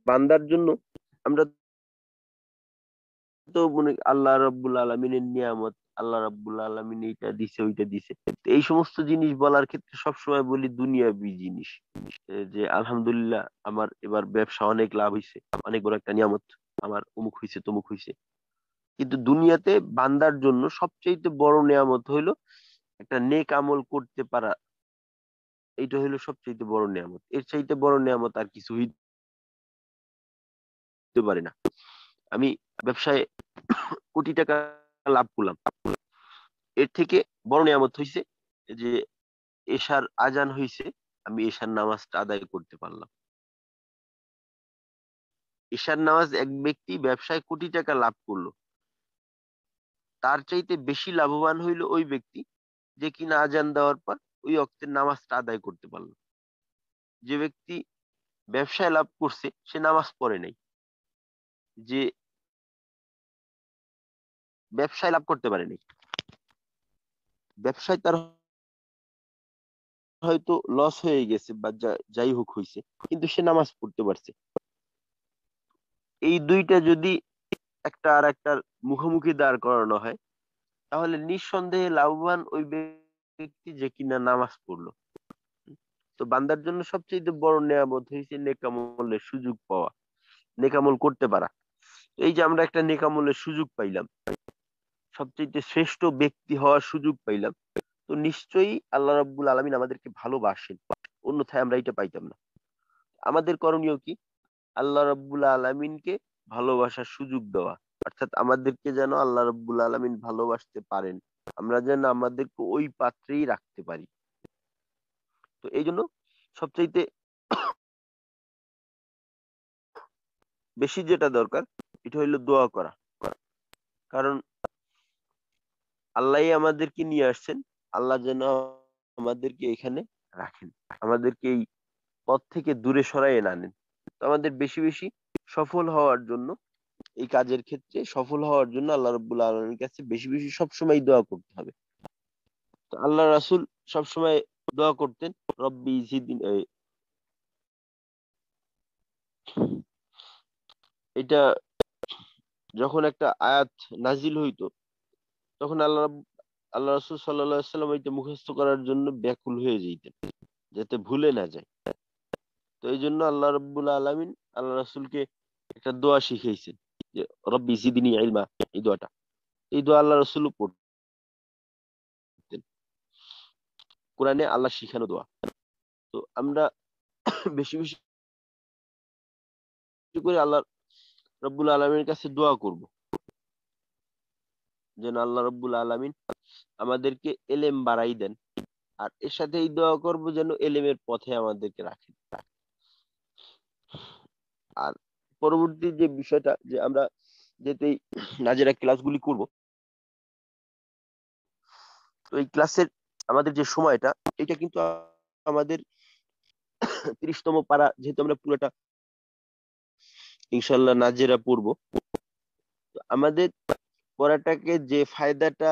S1: বান্দার জন্য আমরা তো মনে আল্লাহ রাব্বুল আলমিনের নিয়ামত আল্লাহ রাব্বুল আলমিন এইটা দিছে ওইটা দিছে এই সমস্ত জিনিস বলার ক্ষেত্রে সবসময় বলি দুনিয়াবি জিনিস যে আলহামদুলিল্লাহ আমার এবার ব্যবসা অনেক লাভ হয়েছে অনেক বড় একটা নিয়ামত আমার অমুক হয়েছে তমুক হয়েছে কিন্তু দুনিয়াতে বান্দার জন্য সবচেয়ে বড় নিয়ামত হইলো একটা নেক আমল করতে পারা এইটা হইলো সবচেয়ে বড় নিয়ামত এর চাইতে বড় নিয়ামত আর কিছু হইতে পারে না আমি ব্যবসায় কোটি টাকা লাভ করলাম এর থেকে বড় নিয়ামত হয়েছে যে এশার আজান হয়েছে আমি এশার নামাজটা আদায় করতে পারলাম এশার নামাজ এক ব্যক্তি ব্যবসায় কোটি টাকা লাভ করলো তার চাইতে বেশি লাভবান হইল ওই ব্যক্তি যে কিনা আজান দেওয়ার পর ওই অক্তের নামাজটা আদায় করতে পারলো যে ব্যক্তি ব্যবসায় লাভ করছে সে নামাজ পড়ে নাই যে ব্যবসায় লাভ করতে পারেনি ব্যবসায় তার হয়তো লস হয়ে গেছে বা যাই হোক হয়েছে কিন্তু সে নামাজ পড়তে পারছে এই দুইটা যদি একটা আর একটার মুখোমুখি দাঁড় করানো হয় তাহলে নিঃসন্দেহে লাভবান ওই ব্যক্তি যে কিনা নামাজ পড়লো তো বান্দার জন্য সবচেয়ে বড় নিয়ামত হয়েছে নেকামলের সুযোগ পাওয়া নেকামল করতে পারা এই যে আমরা একটা নেকামলের সুযোগ পাইলাম সবচেয়ে শ্রেষ্ঠ ব্যক্তি হওয়ার সুযোগ পাইলাম তো নিশ্চয়ই আল্লাহ রাবুল আলমিন আমাদেরকে ভালোবাসেন অন্যথায় আমরা এটা পাইতাম না আমাদের করণীয় কি আল্লাহ রাব্বুল আলমিনকে ভালোবাসার সুযোগ দেওয়া অর্থাৎ আমাদেরকে যেন আল্লাহ রাব্বুল আলমিন ভালোবাসতে পারেন আমরা যেন আমাদেরকে ওই পাত্রেই রাখতে পারি তো এই জন্য সবচাইতে বেশি যেটা দরকার এটা হইলো দোয়া করা কারণ আল্লাহ আমাদেরকে নিয়ে আসছেন আল্লাহ যেন আমাদেরকে এখানে রাখেন আমাদেরকে এই পথ থেকে দূরে সরাইয়ে না নেন তো আমাদের বেশি বেশি সফল হওয়ার জন্য এই কাজের ক্ষেত্রে সফল হওয়ার জন্য আল্লাহ রবুল্লা আলমের কাছে বেশি বেশি সবসময় দোয়া করতে হবে তো আল্লাহ রাসুল সবসময় দোয়া করতেন রব্বি জিদিন এটা যখন একটা আয়াত নাজিল হইতো তখন আল্লাহ আল্লাহ রসুল সাল্লাহ সাল্লাম এটা মুখস্থ করার জন্য ব্যাকুল হয়ে যেতেন যাতে ভুলে না যায় তো এই জন্য আল্লাহ রব্বুল আলমিন আল্লাহ রসুলকে একটা দোয়া শিখিয়েছেন যে রব্বি জিদিনী ইলমা এই দোয়াটা এই দোয়া আল্লাহ রসুল পড়তেন কোরআনে আল্লাহ শিখানো দোয়া তো আমরা বেশি বেশি করে আল্লাহ রব্বুল আলমীর কাছে দোয়া করবো যেন আল্লাহ রব্বুল আলমিন আমাদেরকে এলেম বাড়াই দেন আর এর সাথে এই দোয়া করব যেন এলেমের পথে আমাদেরকে রাখেন আর পরবর্তী যে বিষয়টা যে আমরা যেহেতু এই নাজেরা ক্লাসগুলি করব তো এই ক্লাসের আমাদের যে সময়টা এটা কিন্তু আমাদের ত্রিশতম পাড়া যেহেতু আমরা পুরোটা ইনশাল্লাহ নাজেরা পড়বো আমাদের পড়াটাকে যে ফায়দাটা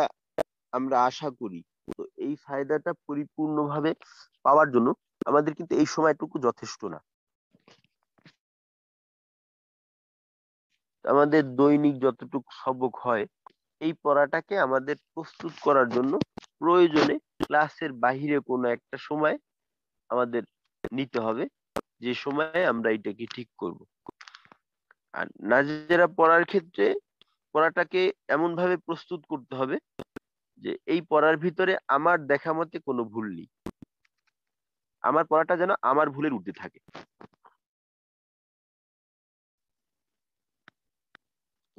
S1: আমরা আশা করি তো এই ফায়দাটা পরিপূর্ণভাবে পাওয়ার জন্য আমাদের কিন্তু এই সময়টুকু যথেষ্ট না আমাদের দৈনিক যতটুকু সবক হয় এই পড়াটাকে আমাদের প্রস্তুত করার জন্য প্রয়োজনে ক্লাসের বাহিরে কোনো একটা সময় আমাদের নিতে হবে যে সময়ে আমরা এটাকে ঠিক করব আর নাজেরা পড়ার ক্ষেত্রে পড়াটাকে এমন ভাবে প্রস্তুত করতে হবে যে এই পড়ার ভিতরে আমার দেখা মতে কোনো ভুল নেই আমার পড়াটা যেন আমার ভুলের উঠতে থাকে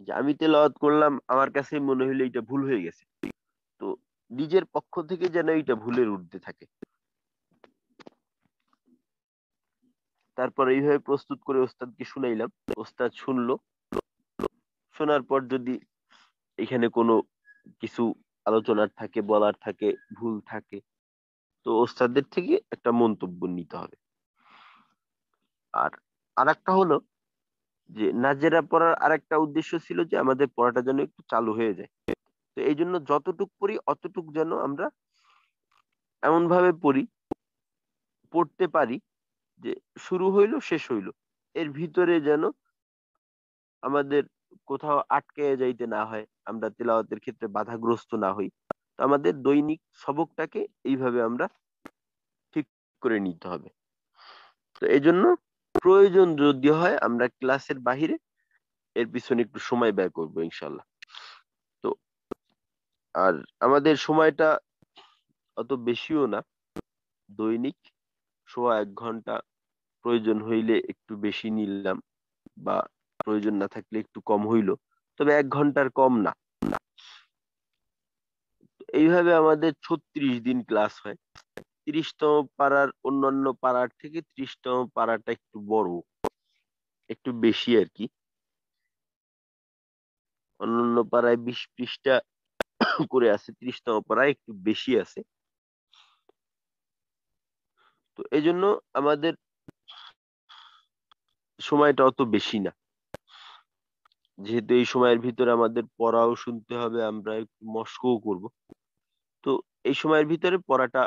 S1: যে আমি তেলাওয়াত করলাম আমার কাছে মনে হইলে এটা ভুল হয়ে গেছে তো নিজের পক্ষ থেকে যেন এটা ভুলের উঠতে থাকে তারপর এইভাবে প্রস্তুত করে ওস্তাদকে শুনাইলাম ওস্তাদ শুনলো শোনার পর যদি এখানে কোনো কিছু আলোচনার থাকে বলার থাকে ভুল থাকে তো ওস্তাদের থেকে একটা মন্তব্য নিতে হবে আর আর একটা হলো যে নাজেরা পড়ার আরেকটা উদ্দেশ্য ছিল যে আমাদের পড়াটা যেন একটু চালু হয়ে যায় তো এই জন্য যতটুক পড়ি অতটুক যেন আমরা এমন ভাবে পড়ি পড়তে পারি যে শুরু হইলো শেষ হইলো এর ভিতরে যেন আমাদের কোথাও আটকে যাইতে না হয় আমরা তেলাওয়াতের ক্ষেত্রে বাধাগ্রস্ত না হই তো আমাদের দৈনিক সবকটাকে এইভাবে আমরা ঠিক করে নিতে হবে তো এই জন্য প্রয়োজন যদি হয় আমরা ক্লাসের বাহিরে এর পিছনে একটু সময় ব্যয় করবো ইনশাল্লাহ তো আর আমাদের সময়টা অত বেশিও না দৈনিক সোয়া এক ঘন্টা প্রয়োজন হইলে একটু বেশি নিলাম বা প্রয়োজন না থাকলে একটু কম হইল তবে এক ঘন্টার কম না এইভাবে আমাদের ছত্রিশ দিন ক্লাস হয় ত্রিশতম পাড়ার অন্যান্য পাড়ার থেকে ত্রিশতম পাড়াটা একটু বড় একটু বেশি আর কি অন্যান্য পাড়ায় বিশ পৃষ্ঠা করে আছে ত্রিশতম পাড়ায় একটু বেশি আছে তো এজন্য আমাদের সময়টা অত বেশি না যেহেতু এই সময়ের ভিতরে আমাদের পড়াও শুনতে হবে আমরা একটু মস্কও করব তো এই সময়ের ভিতরে পড়াটা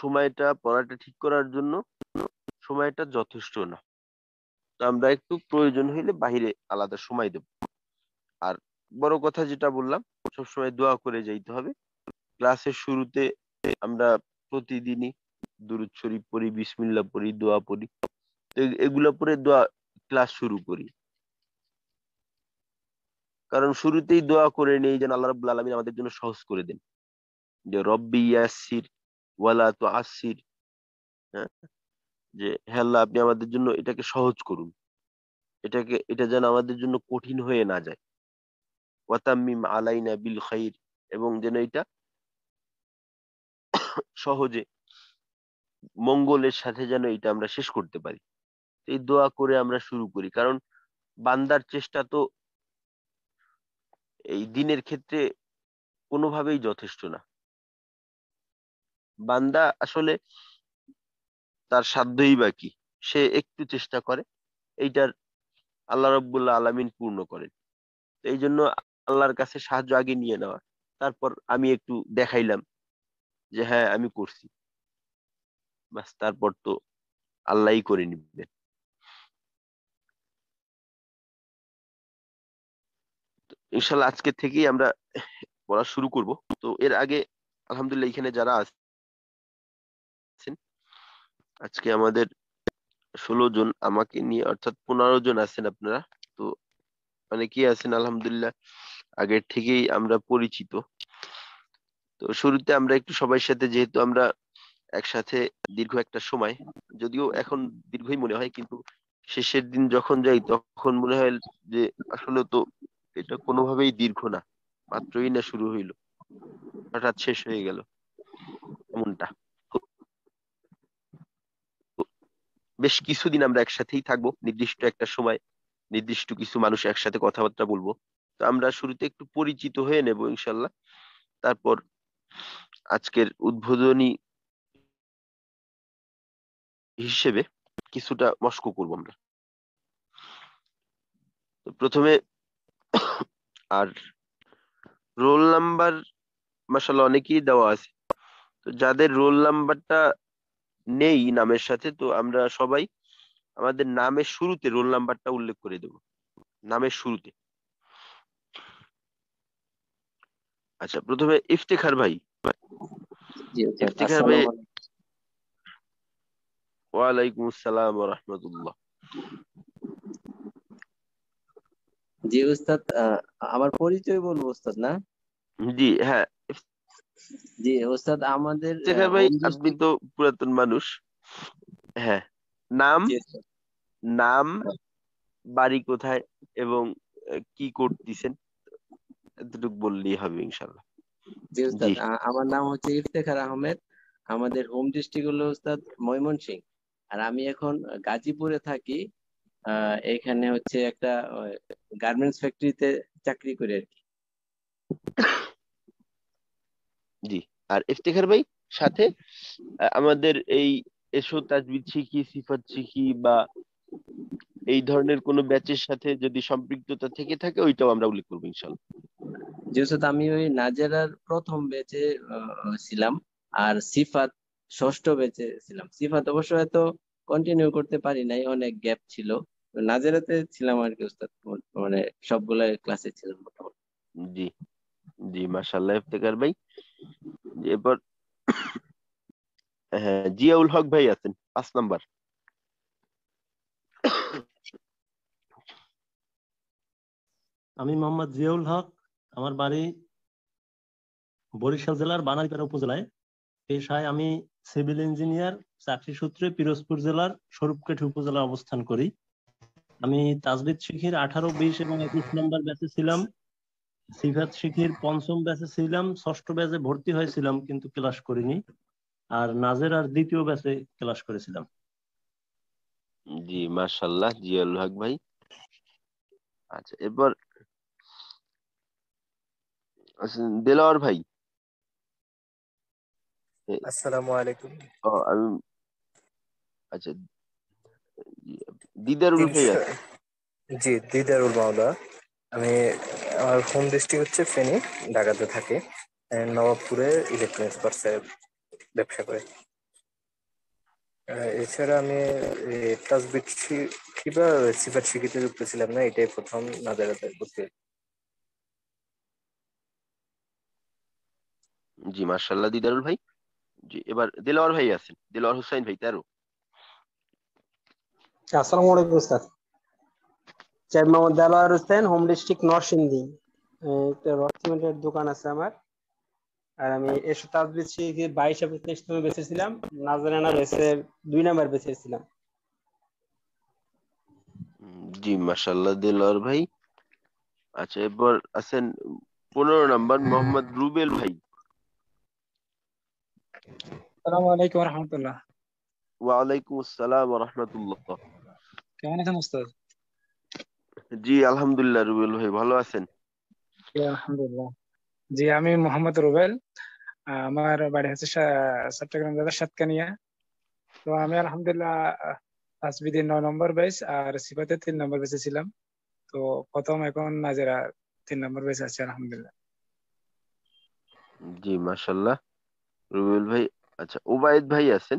S1: সময়টা পড়াটা ঠিক করার জন্য সময়টা যথেষ্ট না আমরা একটু প্রয়োজন হইলে বাহিরে আলাদা সময় দেব আর বড় কথা যেটা বললাম সবসময় দোয়া করে যাইতে হবে ক্লাসের শুরুতে আমরা প্রতিদিনই দুরুদ শরীফ পড়ি বিসমিল্লা পড়ি দোয়া পড়ি এগুলো পরে দোয়া ক্লাস শুরু করি কারণ শুরুতেই দোয়া করে নেই যেন আল্লাহ রব্লা আলমিন আমাদের জন্য সহজ করে দেন যে রব্বি ইয়াসির ওয়ালা তো আসির হ্যাঁ যে হ্যাল্লা আপনি আমাদের জন্য এটাকে সহজ করুন এটাকে এটা যেন আমাদের জন্য কঠিন হয়ে না যায় ওয়াতাম্মিম আলাইনা বিল খাইর এবং যেন এটা সহজে মঙ্গলের সাথে যেন এটা আমরা শেষ করতে পারি এই দোয়া করে আমরা শুরু করি কারণ বান্দার চেষ্টা তো এই দিনের ক্ষেত্রে কোনোভাবেই যথেষ্ট না বান্দা আসলে তার সাধ্যই বা কি সে একটু চেষ্টা করে এইটার আল্লাহ রব্বুল্লাহ আলমিন পূর্ণ করেন এই জন্য আল্লাহর কাছে সাহায্য আগে নিয়ে নেওয়া তারপর আমি একটু দেখাইলাম যে হ্যাঁ আমি করছি বাস তারপর তো আল্লাহই করে নিবেন ইনশাল্লাহ আজকে থেকেই আমরা পড়া শুরু করব তো এর আগে আলহামদুলিল্লাহ এখানে যারা আছেন আজকে আমাদের ষোলো জন আমাকে নিয়ে অর্থাৎ পনেরো জন আছেন আপনারা তো অনেকেই আছেন আলহামদুলিল্লাহ আগের থেকেই আমরা পরিচিত তো শুরুতে আমরা একটু সবার সাথে যেহেতু আমরা একসাথে দীর্ঘ একটা সময় যদিও এখন দীর্ঘই মনে হয় কিন্তু শেষের দিন যখন যাই তখন মনে হয় যে আসলে তো এটা কোনোভাবেই দীর্ঘ না মাত্রই না শুরু হইল হঠাৎ শেষ হয়ে গেল এমনটা বেশ কিছুদিন আমরা একসাথেই থাকবো নির্দিষ্ট একটা সময় নির্দিষ্ট কিছু মানুষ একসাথে কথাবার্তা বলবো তো আমরা শুরুতে একটু পরিচিত হয়ে নেব ইনশাল্লাহ তারপর আজকের উদ্বোধনী হিসেবে কিছুটা মস্ক করবো আমরা প্রথমে আর রোল নাম্বার মাসাল অনেকেই দেওয়া আছে তো যাদের রোল নাম্বারটা নেই নামের সাথে তো আমরা সবাই আমাদের নামের শুরুতে রোল নাম্বারটা উল্লেখ করে দেব নামের শুরুতে আচ্ছা প্রথমে ইফতেখার ভাই ইফতেখার ভাই ওয়ালাইকুম আসসালাম রহমতুল্লাহ
S2: জি উস্তাদ আমার পরিচয় বলবো উস্তাদ না জি হ্যাঁ জি উস্তাদ আমাদের ভাই
S1: আপনি তো পুরাতন মানুষ হ্যাঁ নাম নাম বাড়ি কোথায় এবং কি করতেছেন এতটুকু বললেই
S2: হবে ইনশাল্লাহ জি উস্তাদ আমার নাম হচ্ছে ইফতেখার আহমেদ আমাদের হোম ডিস্ট্রিক্ট হলো উস্তাদ ময়মনসিং আর আমি এখন গাজীপুরে থাকি এখানে হচ্ছে একটা গার্মেন্টস ফ্যাক্টরিতে চাকরি করে আর কি জি আর ইফতেখার ভাই সাথে
S1: আমাদের এই এসো তাজবিদ শিখি সিফাত শিখি বা এই ধরনের
S2: কোনো ব্যাচের সাথে যদি সম্পৃক্ততা থেকে থাকে ওইটাও আমরা উল্লেখ করবো ইনশাআল্লাহ যেহেতু আমি ওই নাজেরার প্রথম ব্যাচে ছিলাম আর সিফাত ষষ্ঠ বেচে ছিলাম সিফাত অবশ্য এত কন্টিনিউ করতে পারি নাই অনেক গ্যাপ ছিল নাজেরাতে ছিলাম আর কি ওস্তাদ মানে সবগুলা ক্লাসে ছিলাম মোটামুটি জি জি মাশাআল্লাহ ইফতেকার ভাই এরপর হ্যাঁ
S1: জিয়াউল হক ভাই আছেন পাঁচ নাম্বার আমি মোহাম্মদ জিয়াউল হক আমার বাড়ি বরিশাল জেলার বানারপাড়া উপজেলায় পেশায় আমি সিভিল ইঞ্জিনিয়ার চাকরি সূত্রে পিরোজপুর জেলার স্বরূপকাঠি উপজেলায় অবস্থান করি আমি তাজবিদ শিখির আঠারো বিশ এবং একুশ নম্বর ব্যাচে ছিলাম সিফাত শিখির পঞ্চম ব্যাচে ছিলাম ষষ্ঠ ব্যাচে ভর্তি হয়েছিলাম কিন্তু ক্লাস করিনি আর নাজের আর দ্বিতীয় ব্যাচে ক্লাস করেছিলাম জি মাশাল্লাহ জি হক ভাই আচ্ছা এরপর দেলাওয়ার ভাই
S2: আসসালামু আলাইকুম
S1: ও আচ্ছা দিদারুল ভাইয়া
S2: জি দিদারুল মাওলা আমি আমার হোম ডিস্ট্রিক্ট হচ্ছে ফেনী ঢাকাতে থাকি নবাবপুরে ইলেকট্রনিক্স পার্টসের ব্যবসা করি এছাড়া আমি তাজবিট কিবা সিফার শিখিতে যুক্ত ছিলাম না এটাই প্রথম নাজারাতে করতে
S1: জি মার্শাল্লাহ দিদারুল ভাই জি এবার দিলওয়ার ভাই আছেন দিলওয়ার হোসেন ভাই তেরো
S2: আচ্ছা, আসসালামু আলাইকুম sir Mohammad Delwar Hossain home district Narsingdi একটা দোকান আছে আমার আর আমি শিখে বাইশ তেইশ বেঁচেছিলাম নাজারানা দুই নাম্বার বেঁচেছিলাম
S1: জি মাশাল্লাহ দেলোয়ার ভাই আচ্ছা এরপর আছেন পনেরো নাম্বার মোহাম্মদ রুবেল ভাই
S2: আসসালামু আলাইকুম রহমতুল্লাহ
S1: ওয়ালাইকুম আসসালাম রহমতুল্লাহ
S2: কেমন আছেন ওস্তাদ
S1: জি আলহামদুলিল্লাহ রুবেল ভাই ভালো আছেন
S3: আলহামদুলিল্লাহ জি আমি মোহাম্মদ রুবেল আমার বাড়ি হচ্ছে চট্টগ্রাম জেলার সাতকানিয়া তো আমি আলহামদুলিল্লাহ তাসবিদের নয় নম্বর বেস আর সিফাতে তিন নম্বর ব্যাচে ছিলাম তো প্রথম এখন নাজেরা তিন নম্বর ব্যাচে আছে আলহামদুলিল্লাহ
S1: জি মাশাল্লাহ রুবেল ভাই আচ্ছা ওবায়দ ভাই আছেন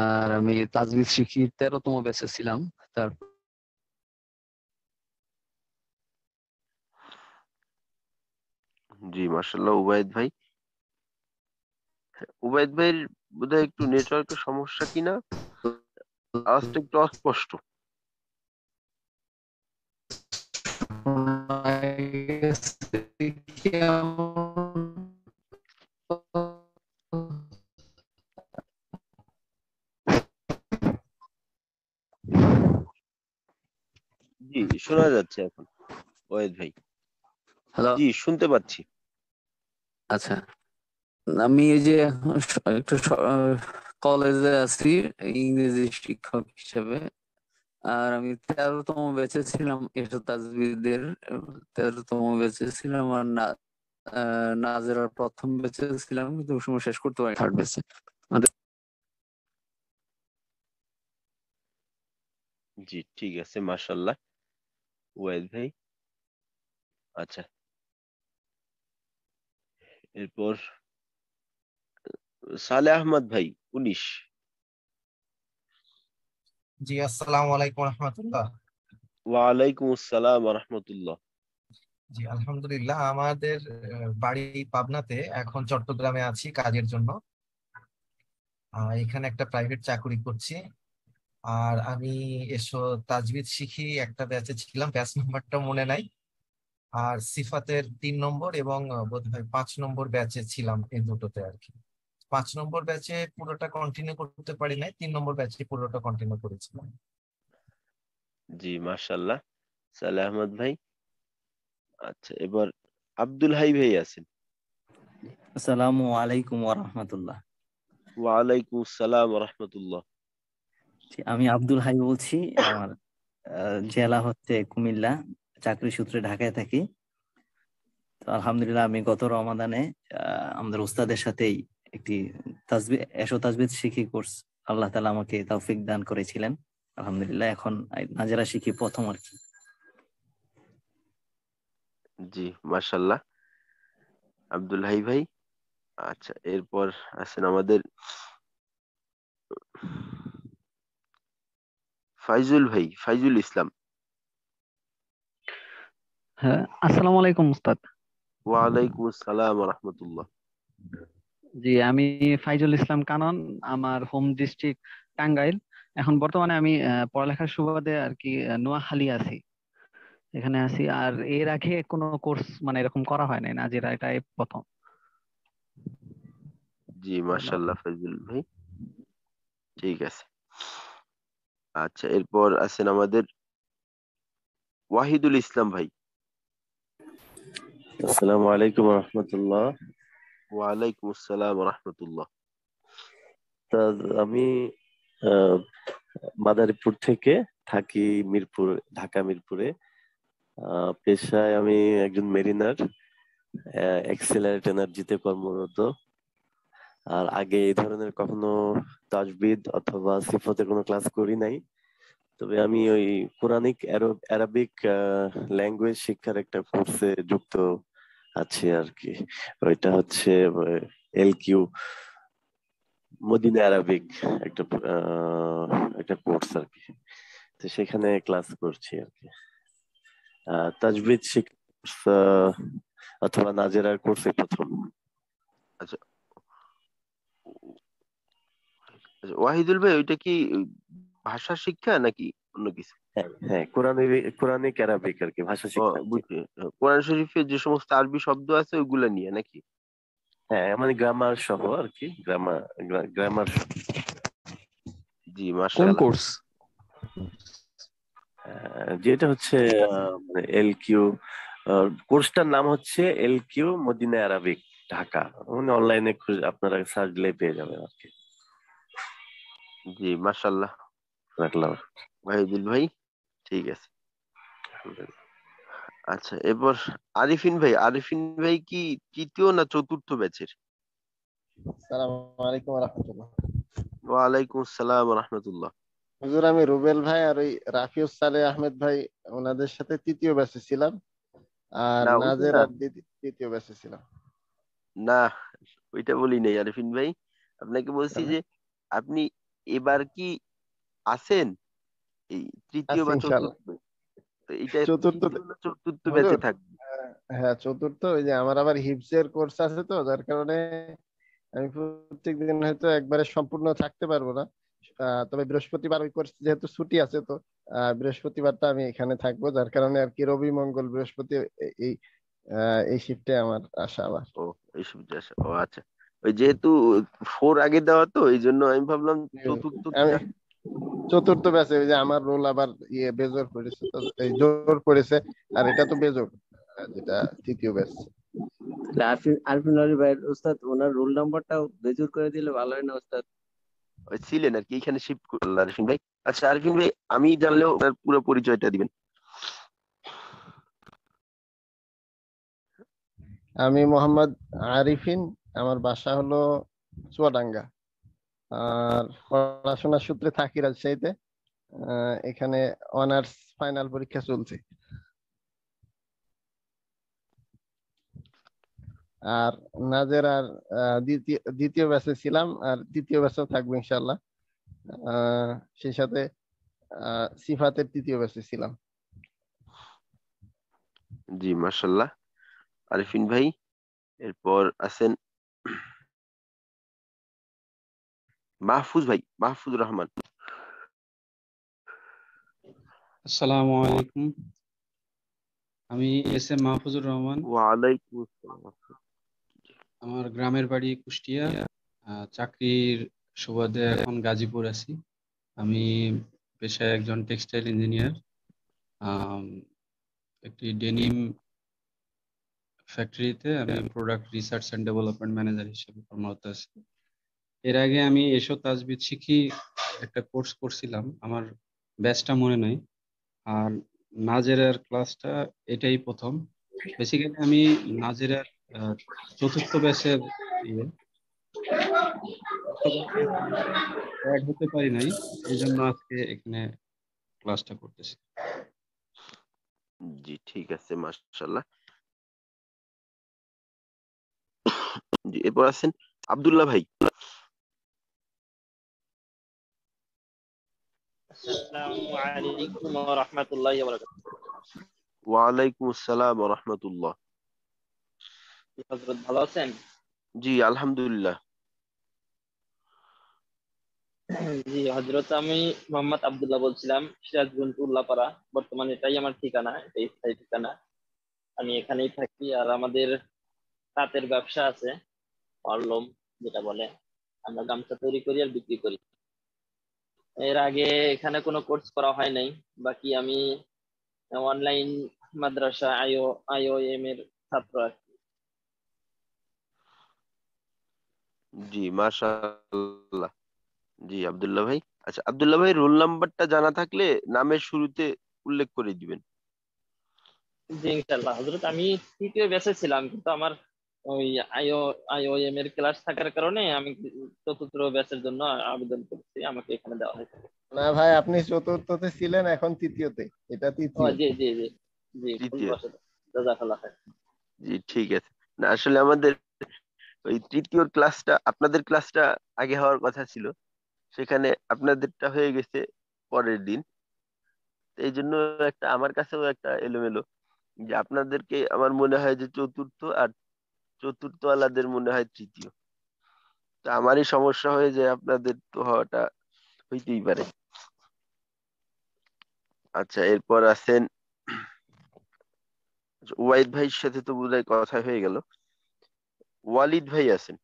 S2: আর আমি তাজবিজ শিখি তেরোতম ব্যাচে ছিলাম তার
S1: জি মার্শাল্লাহ উবায়দ ভাই উবায়দ ভাইয়ের বোধহয় একটু নেটওয়ার্কের সমস্যা কিনা আওয়াজটা একটু অস্পষ্ট কি শোনা যাচ্ছে এখন ওয়েদ ভাই
S2: হ্যালো জি শুনতে পাচ্ছি আচ্ছা আমি এই যে একটু কলেজে আছি ইংরেজি শিক্ষক হিসেবে আর আমি তেরোতম বেঁচে ছিলাম এসব তেরোতম বেঁচে ছিলাম আর নাজেরার প্রথম বেঁচে ছিলাম কিন্তু সময় শেষ করতে পারি থার্ড বেঁচে
S1: জি ঠিক আছে মাসাল্লাহ ওয়েল ভাই আচ্ছা এরপর সালে আহমদ ভাই উনিশ
S2: জি আসসালাম আলাইকুম রহমতুল্লাহ
S1: ওয়ালাইকুম আসসালাম রহমতুল্লাহ
S2: জি আলহামদুলিল্লাহ আমাদের বাড়ি পাবনাতে এখন চট্টগ্রামে আছি কাজের জন্য এখানে একটা প্রাইভেট চাকরি করছি আর আমি এসো তাজবিদ শিখি একটা ব্যাচে ছিলাম ব্যাচ নাম্বারটা মনে নাই আর সিফাতের তিন নম্বর এবং বোধহয় পাঁচ নম্বর ব্যাচে ছিলাম এই দুটোতে আর কি পাঁচ নম্বর ব্যাচে পুরোটা কন্টিনিউ করতে পারি নাই তিন নম্বর ব্যাচে পুরোটা কন্টিনিউ করেছিলাম
S1: জি মাশাল্লাহ সালে আহমদ ভাই আচ্ছা এবার আব্দুল হাই ভাই আছেন আসসালামু আলাইকুম ওয়া রাহমাতুল্লাহ ওয়া আলাইকুম আসসালাম ওয়া রাহমাতুল্লাহ
S2: আমি আব্দুল হাই বলছি আমার জেলা হচ্ছে কুমিল্লা চাকরি সূত্রে ঢাকায় থাকি তো আলহামদুলিল্লাহ আমি গত রমাদানে আমাদের উস্তাদের সাথেই একটি তাজবি এসো তাজবিদ শিখি কোর্স আল্লাহ তালা আমাকে তৌফিক দান করেছিলেন আলহামদুলিল্লাহ এখন নাজেরা শিখি প্রথম আর কি জি
S1: মাশাল্লাহ আব্দুল হাই ভাই আচ্ছা এরপর আছেন আমাদের ফাইজুল ভাই ফাইজুল ইসলাম
S2: হ্যাঁ আসসালামু আলাইকুম উস্তাদ
S1: ওয়ালাইকুম আসসালাম রাহমাতুল্লাহ
S2: জি আমি ফাইজুল ইসলাম কানন আমার হোম ডিস্ট্রিক্ট টাঙ্গাইল এখন বর্তমানে আমি পড়ালেখার সুবাদে আর কি নোয়াখালী আছি এখানে আছি আর এর আগে কোনো কোর্স মানে এরকম করা হয় নাই নাজিরা এটাই প্রথম
S1: জি মাশাআল্লাহ ফাইজুল ভাই ঠিক আছে আচ্ছা এরপর আছেন আমাদের ওয়াহিদুল ইসলাম ভাই আসসালামু আলাইকুম রহমতুল্লাহ ওয়ালাইকুম আসসালাম রহমতুল্লাহ আমি মাদারীপুর থেকে
S4: থাকি মিরপুর ঢাকা মিরপুরে পেশায় আমি একজন মেরিনার এক্সেলার এনার্জিতে কর্মরত আর আগে এই ধরনের কখনো তাজবিদ অথবা সিফতের কোনো ক্লাস করি নাই তবে আমি ওই কোরআনিক অ্যারাবিক ল্যাঙ্গুয়েজ শিক্ষার একটা কোর্সে যুক্ত আছি আর কি ওইটা হচ্ছে এলকিউ মদিনা অ্যারাবিক একটা একটা কোর্স আর কি তো সেখানে ক্লাস করছি আর কি তাজবিদ শিক্ষা
S1: অথবা নাজেরার কোর্সে প্রথম আচ্ছা ওয়াহিদুল ভাই ওইটা কি ভাষা শিক্ষা নাকি অন্য কিছু হ্যাঁ কোরআনে হ্যাঁ, কোরআনে ক্যারাবিক আর কি ভাষা শিক্ষা কোরআন শরীফে যে সমস্ত আরবি শব্দ আছে ওগুলা নিয়ে নাকি হ্যাঁ মানে গ্রামার সহ আর কি গ্রামার গ্রামার জি মাশাআল্লাহ কোন
S4: কোর্স যেটা হচ্ছে মানে এল কিউ কোর্সটার নাম হচ্ছে L Q Madina Arabic Dhaka মানে অনলাইনে আপনারা সার্চ দিলে পেয়ে
S1: যাবেন আর কি জি মাশাল্লাহ রাখলাম ভাইদুল ভাই ঠিক আছে আচ্ছা এবার আরিফিন ভাই আরিফিন ভাই কি তৃতীয় না চতুর্থ ব্যাচের আলাইকুম ওয়ালাইকুম আসসালাম রাহমাতুল্লাহ
S3: হুজুর আমি রুবেল ভাই আর ওই রাফিউস সালে আহমেদ ভাই ওনাদের সাথে তৃতীয় ব্যাচে ছিলাম আর নাজের তৃতীয় ব্যাচে ছিলাম
S1: না ওইটা বলি নাই আরিফিন ভাই আপনাকে বলছি যে আপনি এবার কি আছেন এই তৃতীয় বা চতুর্থ এটা ব্যাচে
S3: থাকবে হ্যাঁ চতুর্থ ওই যে আমার আবার হিপসের কোর্স আছে তো যার কারণে আমি প্রত্যেকদিন হয়তো একবারে সম্পূর্ণ থাকতে পারবো না তবে বৃহস্পতিবার ওই কোর্স যেহেতু ছুটি আছে তো বৃহস্পতিবারটা আমি এখানে থাকবো যার কারণে আর কি রবি মঙ্গল বৃহস্পতি এই এই শিফটে আমার আসা আবার ও এই শিফটে আসা ও আচ্ছা ওই যেহেতু ফোর
S1: আগে দেওয়া তো এই জন্য আমি ভাবলাম হ্যাঁ। চতুর্থ
S3: চতুর্থ ব্যাচে ওই যে আমার রোল আবার ইয়ে বেজোর করেছে তো এই জোর করেছে আর এটা তো বেজোর যেটা তৃতীয় ব্যাচ
S2: আরফিন আরফিন আলী ভাইয়ের ওস্তাদ ওনার রোল নাম্বারটাও বেজোর করে দিলে ভালো হয় না ওস্তাদ
S1: ওই ছিলেন আর কি এখানে শিফট করলেন আরফিন ভাই আচ্ছা আরফিন ভাই আমি জানলেও ওনার পুরো পরিচয়টা দিবেন
S3: আমি মোহাম্মদ আরিফিন আমার বাসা হলো চুয়াডাঙ্গা আর পড়াশোনার সূত্রে থাকি রাজশাহীতে এখানে অনার্স ফাইনাল পরীক্ষা চলছে আর নাজের আর দ্বিতীয় দ্বিতীয় ব্যাচে ছিলাম আর তৃতীয় ব্যাচেও থাকবো ইনশাল্লাহ সেই সাথে সিফাতের তৃতীয় ব্যাচে ছিলাম
S1: জি মার্শাল্লাহ আরিফিন ভাই এরপর আছেন মাহফুজ ভাই মাহফুজ রহমান
S2: আসসালাম আলাইকুম আমি এস এম মাহফুজুর রহমান আমার গ্রামের বাড়ি কুষ্টিয়া চাকরির সুবাদে এখন গাজীপুর আছি আমি পেশায় একজন টেক্সটাইল ইঞ্জিনিয়ার একটি ডেনিম ফ্যাক্টরিতে আমি product research and development manager হিসেবে কর্মরত আছি এর আগে আমি এসো তাজবিদ শিখি একটা কোর্স করছিলাম আমার ব্যাচটা মনে নাই আর নাজেরার ক্লাসটা এটাই প্রথম বেসিক্যালি আমি নাজেরার চতুর্থ ব্যাচের ইয়ে অ্যাড হতে পারি নাই এই জন্য আজকে এখানে
S1: ক্লাসটা করতেছি জি ঠিক আছে মাশাআল্লাহ জি এরপর আছেন আব্দুল্লাহ ভাই
S4: আমি
S2: মোহাম্মদ
S1: আব্দুল্লাহ বলছিলাম সিরাজগঞ্জ
S2: বর্তমানে এটাই আমার ঠিকানা এটাই স্থায়ী ঠিকানা আমি এখানেই থাকি আর আমাদের তাঁতের ব্যবসা আছে অর্লম যেটা বলে আমরা গামছা তৈরি করি আর বিক্রি করি এর আগে এখানে কোনো কোর্স করা হয় নাই বাকি আমি অনলাইন মাদ্রাসা আইও আইওএম এর ছাত্র আছি
S1: জি মাশাআল্লাহ জি আব্দুল্লাহ ভাই আচ্ছা আব্দুল্লাহ ভাই রোল নাম্বারটা জানা থাকলে নামের শুরুতে উল্লেখ করে দিবেন
S2: জি ইনশাআল্লাহ হযরত আমি তৃতীয় ব্যাচে ছিলাম কিন্তু আমার ওই এম এর ক্লাস থাকার কারণে আমি চতুর্থ ব্যাচের জন্য আবেদন করছি আমাকে এখানে দেওয়া হয়েছে
S3: না ভাই আপনি চতুর্থতে ছিলেন এখন তৃতীয়তে এটা তৃতীয় জি জি জি
S2: জি
S1: জি ঠিক আছে না আসলে আমাদের ওই তৃতীয় ক্লাসটা আপনাদের ক্লাসটা আগে হওয়ার কথা ছিল সেখানে আপনাদেরটা হয়ে গেছে পরের দিন এই জন্য একটা আমার কাছেও একটা এলোমেলো যে আপনাদেরকে আমার মনে হয় যে চতুর্থ আর চতুর্থ আলাদের মনে হয় তৃতীয় তো আমারই সমস্যা হয়ে যায় আপনাদের তো হওয়াটা হইতেই পারে আচ্ছা এরপর আছেন আচ্ছা, ওয়াইদ ভাইয়ের সাথে তো বোধ কথা হয়ে গেল ওয়ালিদ ভাই আছেন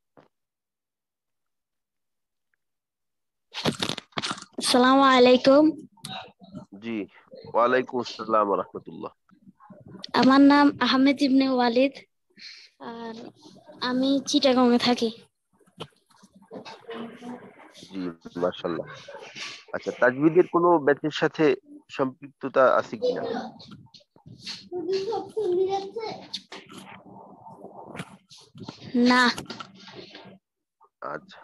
S4: সালাম আলাইকুম
S1: জি ওয়ালাইকুম আসসালাম রাহমাতুল্লাহ
S4: আমার নাম আহমেদ ইবনে ওয়ালিদ আর আমি চিটাগং এ থাকি
S1: জি মাশাআল্লাহ আচ্ছা তাজবিদের কোনো ব্যাচের সাথে সম্পৃক্ততা আছে কিনা না আচ্ছা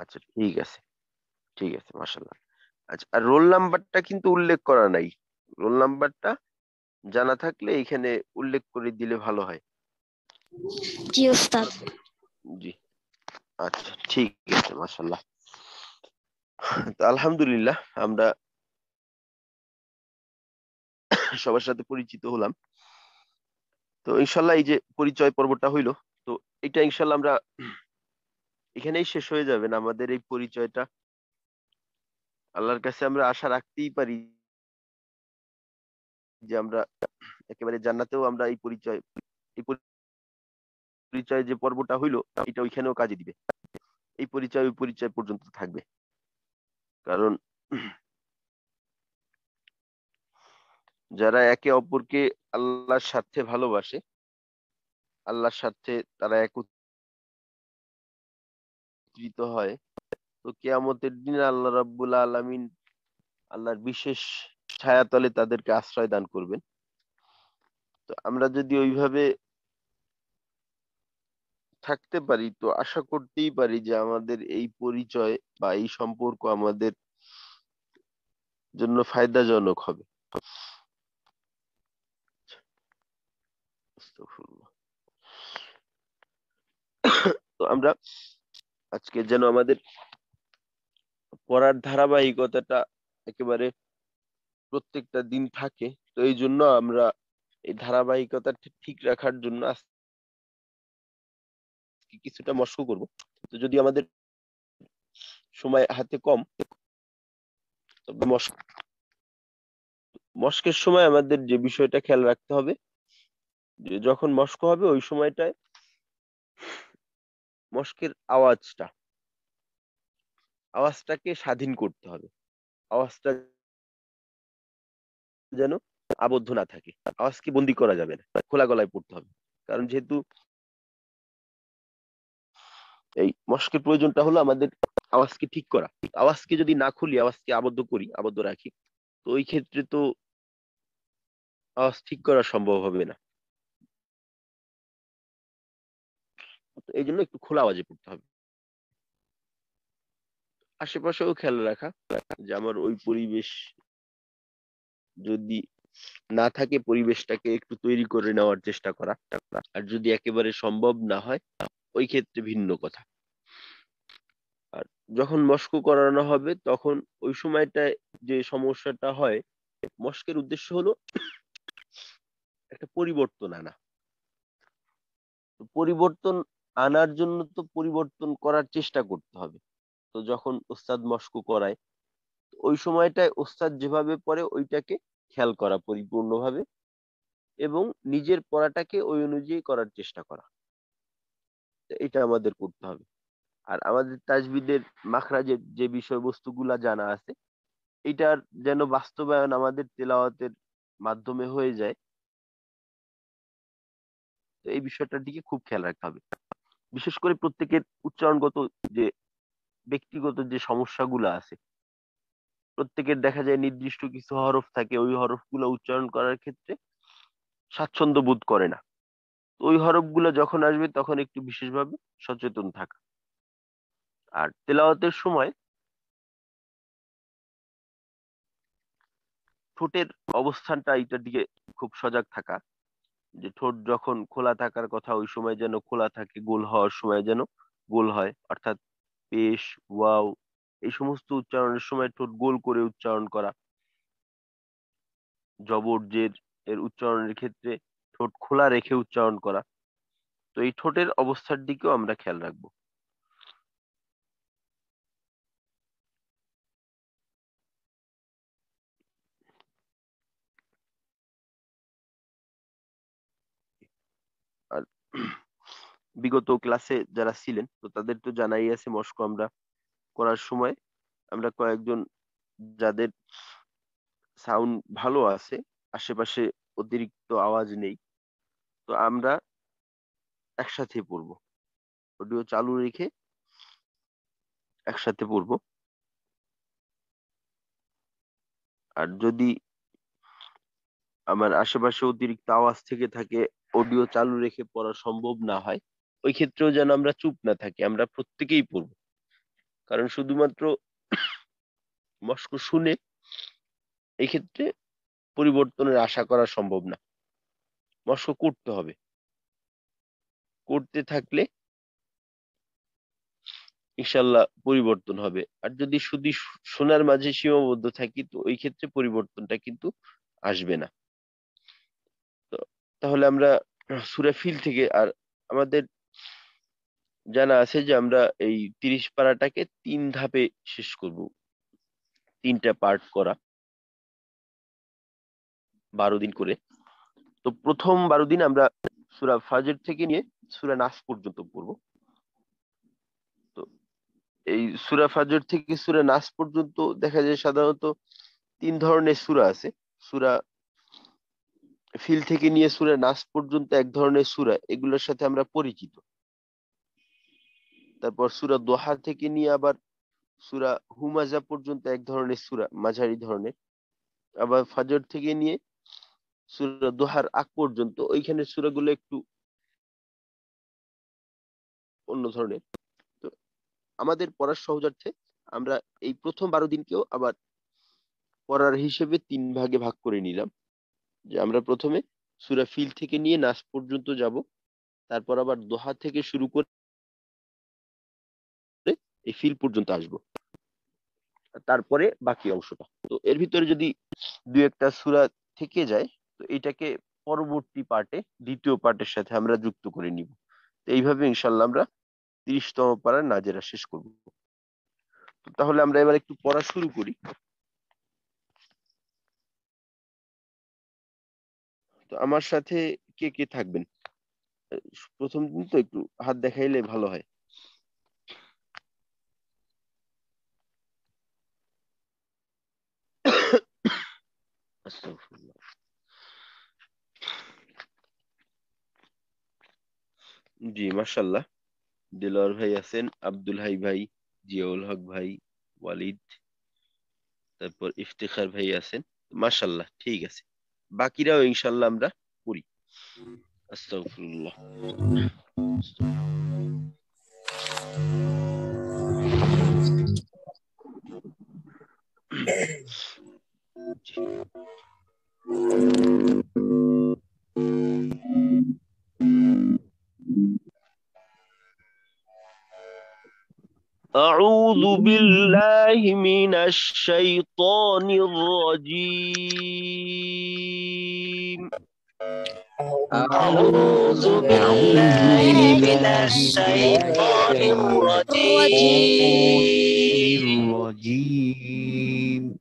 S1: আচ্ছা ঠিক আছে ঠিক আছে মাশাআল্লাহ আচ্ছা আর রোল নাম্বারটা কিন্তু উল্লেখ করা নাই রোল নাম্বারটা জানা থাকলে এখানে উল্লেখ করে দিলে ভালো হয় জি জি আচ্ছা ঠিক আছে আলহামদুলিল্লাহ আমরা সবার সাথে পরিচিত হলাম তো ইনশাল্লাহ এই যে পরিচয় পর্বটা হইলো তো এটা ইনশাল্লাহ আমরা এখানেই শেষ হয়ে যাবে না আমাদের এই পরিচয়টা আল্লাহর কাছে আমরা আশা রাখতেই পারি যে আমরা একেবারে জান্নাতেও আমরা এই পরিচয় এই পরিচয় যে পর্বটা হইলো এটা ওইখানেও কাজে দিবে এই পরিচয় ওই পরিচয় পর্যন্ত থাকবে কারণ যারা একে অপরকে আল্লাহর স্বার্থে ভালোবাসে আল্লাহর স্বার্থে তারা একত্রিত হয় তো কেয়ামতের দিন আল্লাহ রাবুল আলমিন আল্লাহর বিশেষ ছায়াতলে তাদেরকে আশ্রয় দান করবেন তো আমরা যদি ওইভাবে থাকতে পারি তো আশা করতেই পারি যে আমাদের এই পরিচয় বা এই সম্পর্ক আমাদের জন্য ফায়দাজনক হবে তো আমরা আজকে যেন আমাদের পড়ার ধারাবাহিকতাটা একেবারে প্রত্যেকটা দিন থাকে তো এই জন্য আমরা এই ধারাবাহিকতা ঠিক রাখার জন্য কিছুটা মস্ক করব তো যদি আমাদের সময় হাতে কম তবে মস্কের সময় আমাদের যে বিষয়টা খেয়াল রাখতে হবে যে যখন মস্ক হবে ওই সময়টায় মস্কের আওয়াজটা আওয়াজটাকে স্বাধীন করতে হবে আওয়াজটা যেন আবদ্ধ না থাকে আওয়াজকে বন্দি করা যাবে না খোলা গলায় পড়তে হবে কারণ যেহেতু এই মস্কের প্রয়োজনটা হলো আমাদের আওয়াজকে ঠিক করা আওয়াজকে যদি না খুলি আওয়াজকে আবদ্ধ করি আবদ্ধ রাখি তো ওই ক্ষেত্রে তো আওয়াজ ঠিক করা সম্ভব হবে না এই জন্য একটু খোলা আওয়াজে পড়তে হবে আশেপাশেও খেয়াল রাখা যে আমার ওই পরিবেশ যদি না থাকে পরিবেশটাকে একটু তৈরি করে নেওয়ার চেষ্টা করা আর যদি একেবারে সম্ভব না হয় ওই ক্ষেত্রে ভিন্ন কথা আর যখন মস্ক করানো হবে তখন ওই সময়টা যে সমস্যাটা হয় মস্কের উদ্দেশ্য হলো একটা পরিবর্তন আনা পরিবর্তন আনার জন্য তো পরিবর্তন করার চেষ্টা করতে হবে তো যখন ওস্তাদ মস্কু করায় ওই সময়টায় ওস্তাদ যেভাবে পড়ে ওইটাকে খেয়াল করা পরিপূর্ণভাবে এবং নিজের পড়াটাকে ওই অনুযায়ী করার চেষ্টা করা এটা আমাদের করতে হবে আর আমাদের তাজবিদের মাখরাজের যে বিষয়বস্তুগুলা জানা আছে এটার যেন বাস্তবায়ন আমাদের তেলাওয়াতের মাধ্যমে হয়ে যায় তো এই বিষয়টার দিকে খুব খেয়াল রাখতে হবে বিশেষ করে প্রত্যেকের উচ্চারণগত যে ব্যক্তিগত যে সমস্যাগুলো আছে প্রত্যেকের দেখা যায় নির্দিষ্ট কিছু হরফ থাকে ওই হরফগুলো উচ্চারণ করার ক্ষেত্রে স্বাচ্ছন্দ্য বোধ করে না ওই হরফগুলো যখন আসবে তখন একটু বিশেষভাবে সচেতন থাকা আর তেলাওয়াতের সময় ঠোঁটের অবস্থানটা এটার দিকে খুব সজাগ থাকা যে ঠোঁট যখন খোলা থাকার কথা ওই সময় যেন খোলা থাকে গোল হওয়ার সময় যেন গোল হয় অর্থাৎ পেশ ওয়াও এই সমস্ত উচ্চারণের সময় ঠোঁট গোল করে উচ্চারণ করা জবর এর উচ্চারণের ক্ষেত্রে ঠোঁট খোলা রেখে উচ্চারণ করা তো এই ঠোঁটের অবস্থার দিকেও আমরা খেয়াল রাখবো আর বিগত ক্লাসে যারা ছিলেন তো তাদের তো জানাই আছে মস্কো আমরা করার সময় আমরা কয়েকজন যাদের সাউন্ড ভালো আছে আশেপাশে অতিরিক্ত আওয়াজ নেই তো আমরা একসাথে পড়ব অডিও চালু রেখে একসাথে পড়ব আর যদি আমার আশেপাশে অতিরিক্ত আওয়াজ থেকে থাকে অডিও চালু রেখে পড়া সম্ভব না হয় ওই ক্ষেত্রেও যেন আমরা চুপ না থাকি আমরা প্রত্যেকেই পড়ব কারণ শুধুমাত্র মস্ক শুনে এক্ষেত্রে পরিবর্তনের আশা করা সম্ভব না মস্ক করতে হবে করতে থাকলে ইনশাল্লাহ পরিবর্তন হবে আর যদি শুধু সোনার মাঝে সীমাবদ্ধ থাকি তো ওই ক্ষেত্রে পরিবর্তনটা কিন্তু আসবে না তাহলে আমরা সুরাফিল থেকে আর আমাদের জানা আছে যে আমরা এই তিরিশ পাড়াটাকে তিন ধাপে শেষ করব তিনটা পার্ট করা বারো দিন করে তো প্রথম বারো দিন আমরা সুরা ফাজের থেকে নিয়ে সুরা নাস পর্যন্ত পড়ব তো এই সুরা ফাজর থেকে সুরা নাস পর্যন্ত দেখা যায় সাধারণত তিন ধরনের সুরা আছে সুরা ফিল থেকে নিয়ে সুরা নাস পর্যন্ত এক ধরনের সুরা এগুলোর সাথে আমরা পরিচিত তারপর সুরা দোহা থেকে নিয়ে আবার সুরা হুমাজা পর্যন্ত এক ধরনের সুরা মাঝারি ধরনের আবার ফাজর থেকে নিয়ে সুরা দোহার আগ পর্যন্ত ওইখানে সুরাগুলো একটু অন্য ধরনের তো আমাদের পড়ার সহজার্থে আমরা এই প্রথম বারো দিনকেও আবার পড়ার হিসেবে তিন ভাগে ভাগ করে নিলাম যে আমরা প্রথমে সুরা ফিল থেকে নিয়ে নাস পর্যন্ত যাব তারপর আবার দোহা থেকে শুরু করে এই ফিল পর্যন্ত আসব তারপরে বাকি অংশটা তো এর ভিতরে যদি দু একটা সুরা থেকে যায় তো এটাকে পরবর্তী পার্টে দ্বিতীয় পার্টের সাথে আমরা যুক্ত করে নিব তো এইভাবে ইনশাল্লাহ আমরা তিরিশতম পাড়ার নাজেরা শেষ করব তাহলে আমরা এবার একটু পড়া শুরু করি তো আমার সাথে কে কে থাকবেন প্রথম দিন তো একটু হাত দেখাইলে ভালো হয় আস্তাগফিরুল্লাহ জি মাসাল্লাহ দিলওয়ার ভাই আছেন আব্দুল হাই ভাই জিয়াউল হক ভাই ওয়ালিদ তারপর ইফতেখার ভাই আছেন মাসাল্লাহ ঠিক আছে বাকিরাও ইনশাল্লাহ আমরা করি আস্তাগফিরুল্লাহ
S4: Thank you.
S1: أعوذ بالله من الشيطان الرجيم أعوذ
S4: بالله من الشيطان الرجيم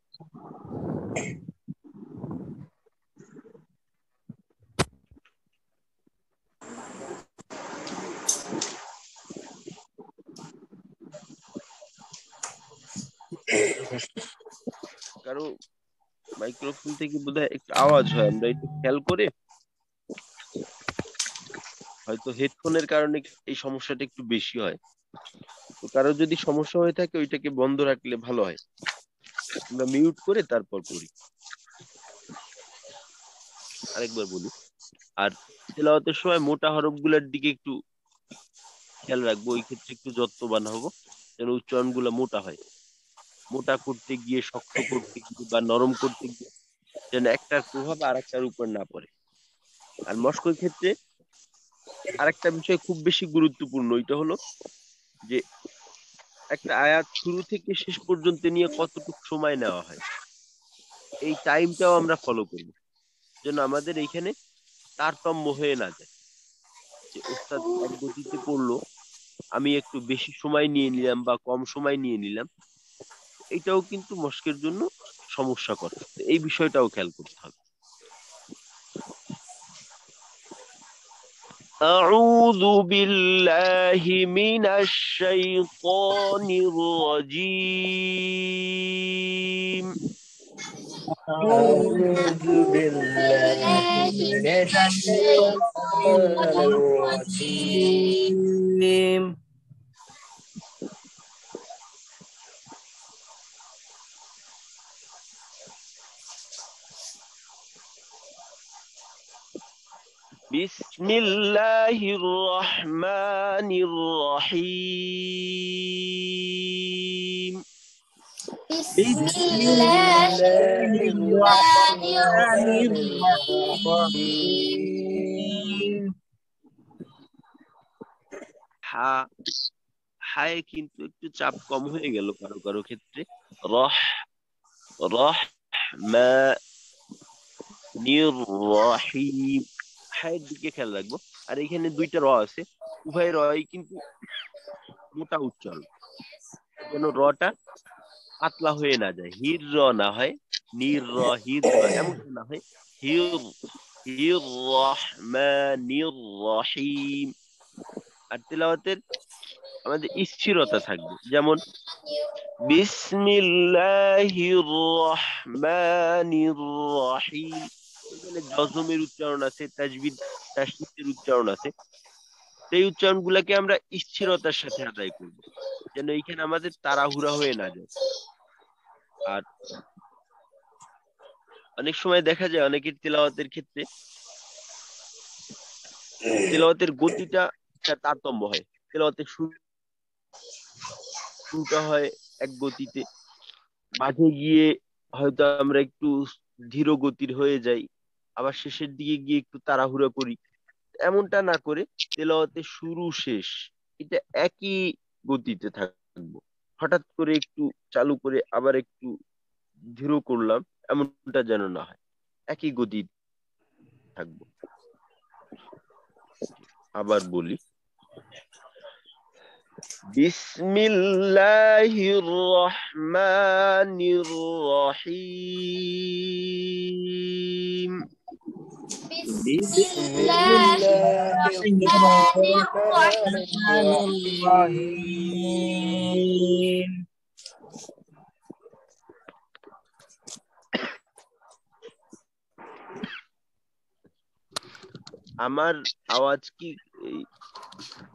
S1: মাইক্রোফোন থেকে একটু আওয়াজ হয় আমরা একটু খেয়াল করে হয়তো হেডফোনের কারণে এই সমস্যাটা একটু বেশি হয় কারো যদি সমস্যা হয়ে থাকে ওইটাকে বন্ধ রাখলে ভালো হয় আমরা মিউট করে তারপর করি আরেকবার বলি আর তেলাওয়াতের সময় মোটা হরফ গুলার দিকে একটু খেয়াল রাখবো ওই ক্ষেত্রে একটু যত্নবান হবো যেন উচ্চারণ গুলা মোটা হয় মোটা করতে গিয়ে শক্ত করতে গিয়ে বা নরম করতে গিয়ে যেন একটার প্রভাব আর একটার উপর না পড়ে আর মস্কোর ক্ষেত্রে আরেকটা বিষয় খুব বেশি গুরুত্বপূর্ণ ওইটা হলো যে একটা আয়াত শুরু থেকে শেষ পর্যন্ত নিয়ে কতটুকু সময় নেওয়া হয় এই টাইমটাও আমরা ফলো করি যেন আমাদের এইখানে তারতম্য হয়ে না যায় যে ওস্তাদ গতিতে পড়লো আমি একটু বেশি সময় নিয়ে নিলাম বা কম সময় নিয়ে নিলাম এটাও কিন্তু মস্কের জন্য সমস্যা করে এই বিষয়টাও খেয়াল করতে হবে أعوذ بالله من الشيطان الرجيم أعوذ
S4: بالله من الشيطان الرجيم
S1: بسم الله الرحمن الرحيم
S4: بسم الله الرحمن الرحيم
S1: হা হায় কিন্তু একটু চাপ কম হয়ে গেল কারো কারো ক্ষেত্রে রহ রহ মা নির রহিম হাইয়ের দিকে খেয়াল রাখবো আর এখানে দুইটা র আছে উভয় র কিন্তু মোটা উজ্জ্বল যেন রটা পাতলা হয়ে না যায় হির র না হয় নির র হির এমন না হয় হির হির রহমানির রহিম আর তেলাওয়াতের আমাদের স্থিরতা থাকবে যেমন বিসমিল্লাহির রহমানির রহিম ওইখানে জজমের উচ্চারণ আছে তাজবিদ তাসমিদের উচ্চারণ আছে সেই উচ্চারণ গুলাকে আমরা স্থিরতার সাথে আদায় করব যেন এইখানে আমাদের তাড়াহুড়া হয়ে না যায় আর অনেক সময় দেখা যায় অনেকের তেলাওয়াতের ক্ষেত্রে তেলাওয়াতের গতিটা তারতম্য হয় তেলাওয়াতের শুরুটা হয় এক গতিতে মাঝে গিয়ে হয়তো আমরা একটু ধীর গতির হয়ে যাই আবার শেষের দিকে গিয়ে একটু তাড়াহুড়ো করি এমনটা না করে তেলাওয়াতে শুরু শেষ এটা একই গতিতে থাকবো হঠাৎ করে একটু চালু করে আবার একটু ধীর করলাম এমনটা যেন না হয় একই গতি থাকব আবার বলি বিসমিল্লাহির রহমানির রহিম আমার আওয়াজ কি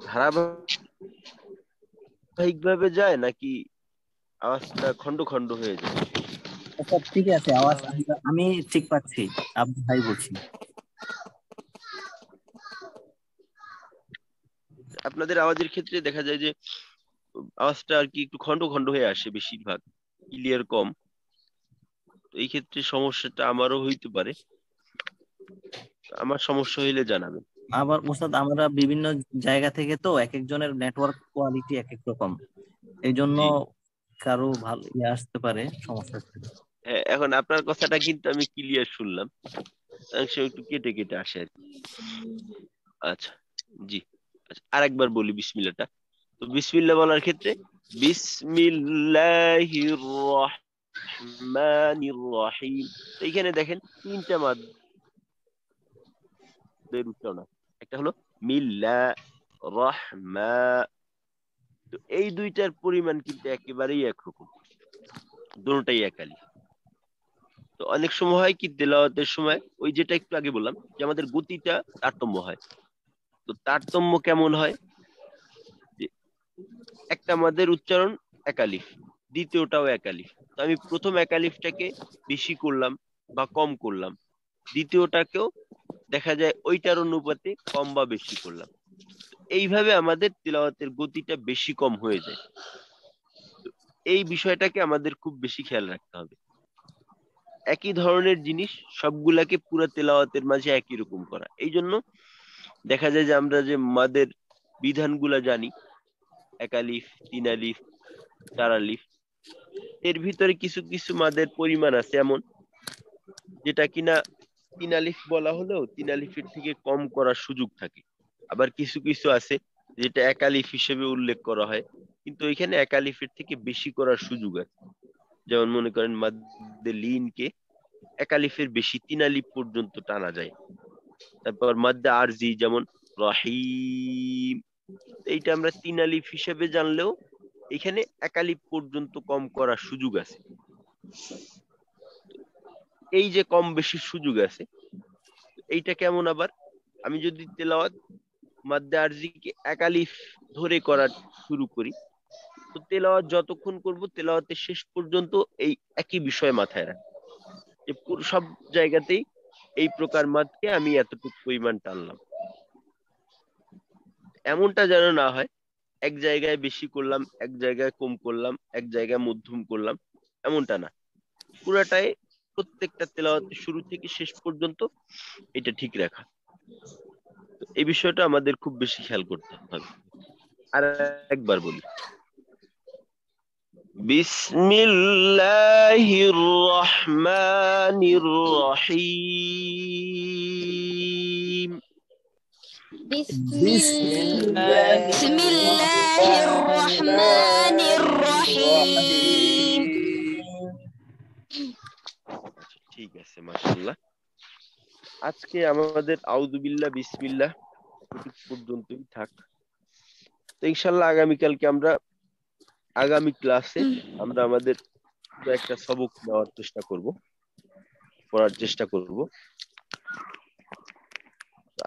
S1: ধারাবাহিক ভাবে যায় নাকি আওয়াজটা খন্ড খন্ড হয়ে যায়
S2: ঠিক আছে আওয়াজ আমি ঠিক পাচ্ছি ভাই বলছি
S1: আপনাদের আওয়াজের ক্ষেত্রে দেখা যায় যে আওয়াজটা আর কি একটু খন্ড খন্ড হয়ে আসে বেশিরভাগ ক্লিয়ার কম এই ক্ষেত্রে সমস্যাটা আমারও হইতে পারে আমার সমস্যা হইলে জানাবেন
S2: আবার ওস্তাদ আমরা বিভিন্ন জায়গা থেকে তো এক একজনের নেটওয়ার্ক কোয়ালিটি এক এক রকম এই জন্য কারো ভালো ইয়ে আসতে পারে সমস্যা
S1: হ্যাঁ এখন আপনার কথাটা কিন্তু আমি ক্লিয়ার শুনলাম একটু কেটে কেটে আসে আর আচ্ছা জি আচ্ছা, আরেকবার বলি বিসমিল্লাটা তো বিসমিল্লা বলার ক্ষেত্রে বিসমিল্লাহির রহমানির রহিম এইখানে দেখেন তিনটা মাদের উচ্চারণ একটা হলো মিল্লা রহমা তো এই দুইটার পরিমাণ কিন্তু একেবারেই একরকম দুটাই একালি তো অনেক সময় হয় কি তেলাওয়াতের সময় ওই যেটা একটু আগে বললাম যে আমাদের গতিটা তারতম্য হয় তো তারতম্য কেমন হয় একটা আমাদের উচ্চারণ একালিফ দ্বিতীয়টাও একালিফ তো আমি প্রথম একালিফটাকে বেশি করলাম বা কম করলাম দ্বিতীয়টাকেও দেখা যায় ওইটার অনুপাতে কম বা বেশি করলাম এইভাবে আমাদের তিলাওয়াতের গতিটা বেশি কম হয়ে যায় এই বিষয়টাকে আমাদের খুব বেশি খেয়াল রাখতে হবে একই ধরনের জিনিস সবগুলাকে পুরো তেলাওয়াতের মাঝে একই রকম করা এই জন্য দেখা যায় যে আমরা যে মাদের বিধানগুলা জানি একালিফ তিন আলিফ চার আলিফ এর ভিতরে কিছু কিছু মাদের পরিমাণ আছে এমন যেটা কিনা তিন আলিফ বলা হলেও তিন আলিফের থেকে কম করার সুযোগ থাকে আবার কিছু কিছু আছে যেটা একালিফ হিসেবে উল্লেখ করা হয় কিন্তু এখানে একালিফের থেকে বেশি করার সুযোগ আছে যেমন মনে করেন মাদ্দে লিনকে একালিফের বেশি তিন আলিফ পর্যন্ত টানা যায় তারপর মাদ্দা আরজি যেমন রাহিম এইটা আমরা তিন আলিফ হিসেবে জানলেও এখানে একালিফ পর্যন্ত কম করার সুযোগ আছে এই যে কম বেশি সুযোগ আছে এইটা কেমন আবার আমি যদি তেলাওয়াত মাদ্দা আরজিকে একালিফ ধরে করা শুরু করি তো তেলাওয়াত যতক্ষণ করব তেলাওয়াতের শেষ পর্যন্ত এই একই বিষয় মাথায় রাখ যে সব জায়গাতেই এই প্রকার মাতকে আমি এতটুকু পরিমাণ টানলাম এমনটা যেন না হয় এক জায়গায় বেশি করলাম এক জায়গায় কম করলাম এক জায়গায় মধ্যম করলাম এমনটা না পুরাটাই প্রত্যেকটা তেলাওয়াতে শুরু থেকে শেষ পর্যন্ত এটা ঠিক রাখা এই বিষয়টা আমাদের খুব বেশি খেয়াল করতে হবে আর একবার বলি بسم الله الرحمن الرحيم
S4: بسم الله, بسم الرحمن الرحيم
S1: ঠিক আছে মাশাআল্লাহ আজকে আমাদের বিল্লাহ বিসমিল্লাহ পর্যন্তই থাক তো ইনশাআল্লাহ আগামী কালকে আমরা আগামী ক্লাসে আমরা আমাদের একটা সবক নেওয়ার চেষ্টা করব পড়ার চেষ্টা করব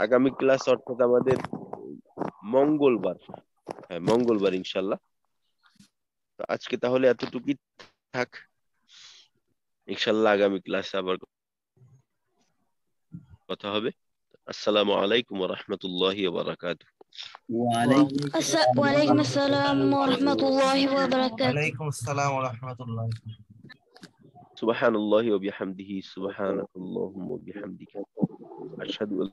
S1: আগামী ক্লাস অর্থাৎ আমাদের মঙ্গলবার হ্যাঁ মঙ্গলবার ইনশাল্লাহ আজকে তাহলে এতটুকুই থাক ইনশাল্লাহ আগামী ক্লাসে আবার কথা হবে আসসালামু আলাইকুম রহমতুল্লাহ বারাকাতু
S4: وعليكم السلام ورحمة الله وبركاته وعليكم السلام ورحمة الله
S1: سبحان الله وبحمده سبحانك اللهم وبحمدك أشهد أن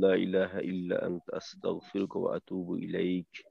S1: لا إله إلا أنت أستغفرك وأتوب إليك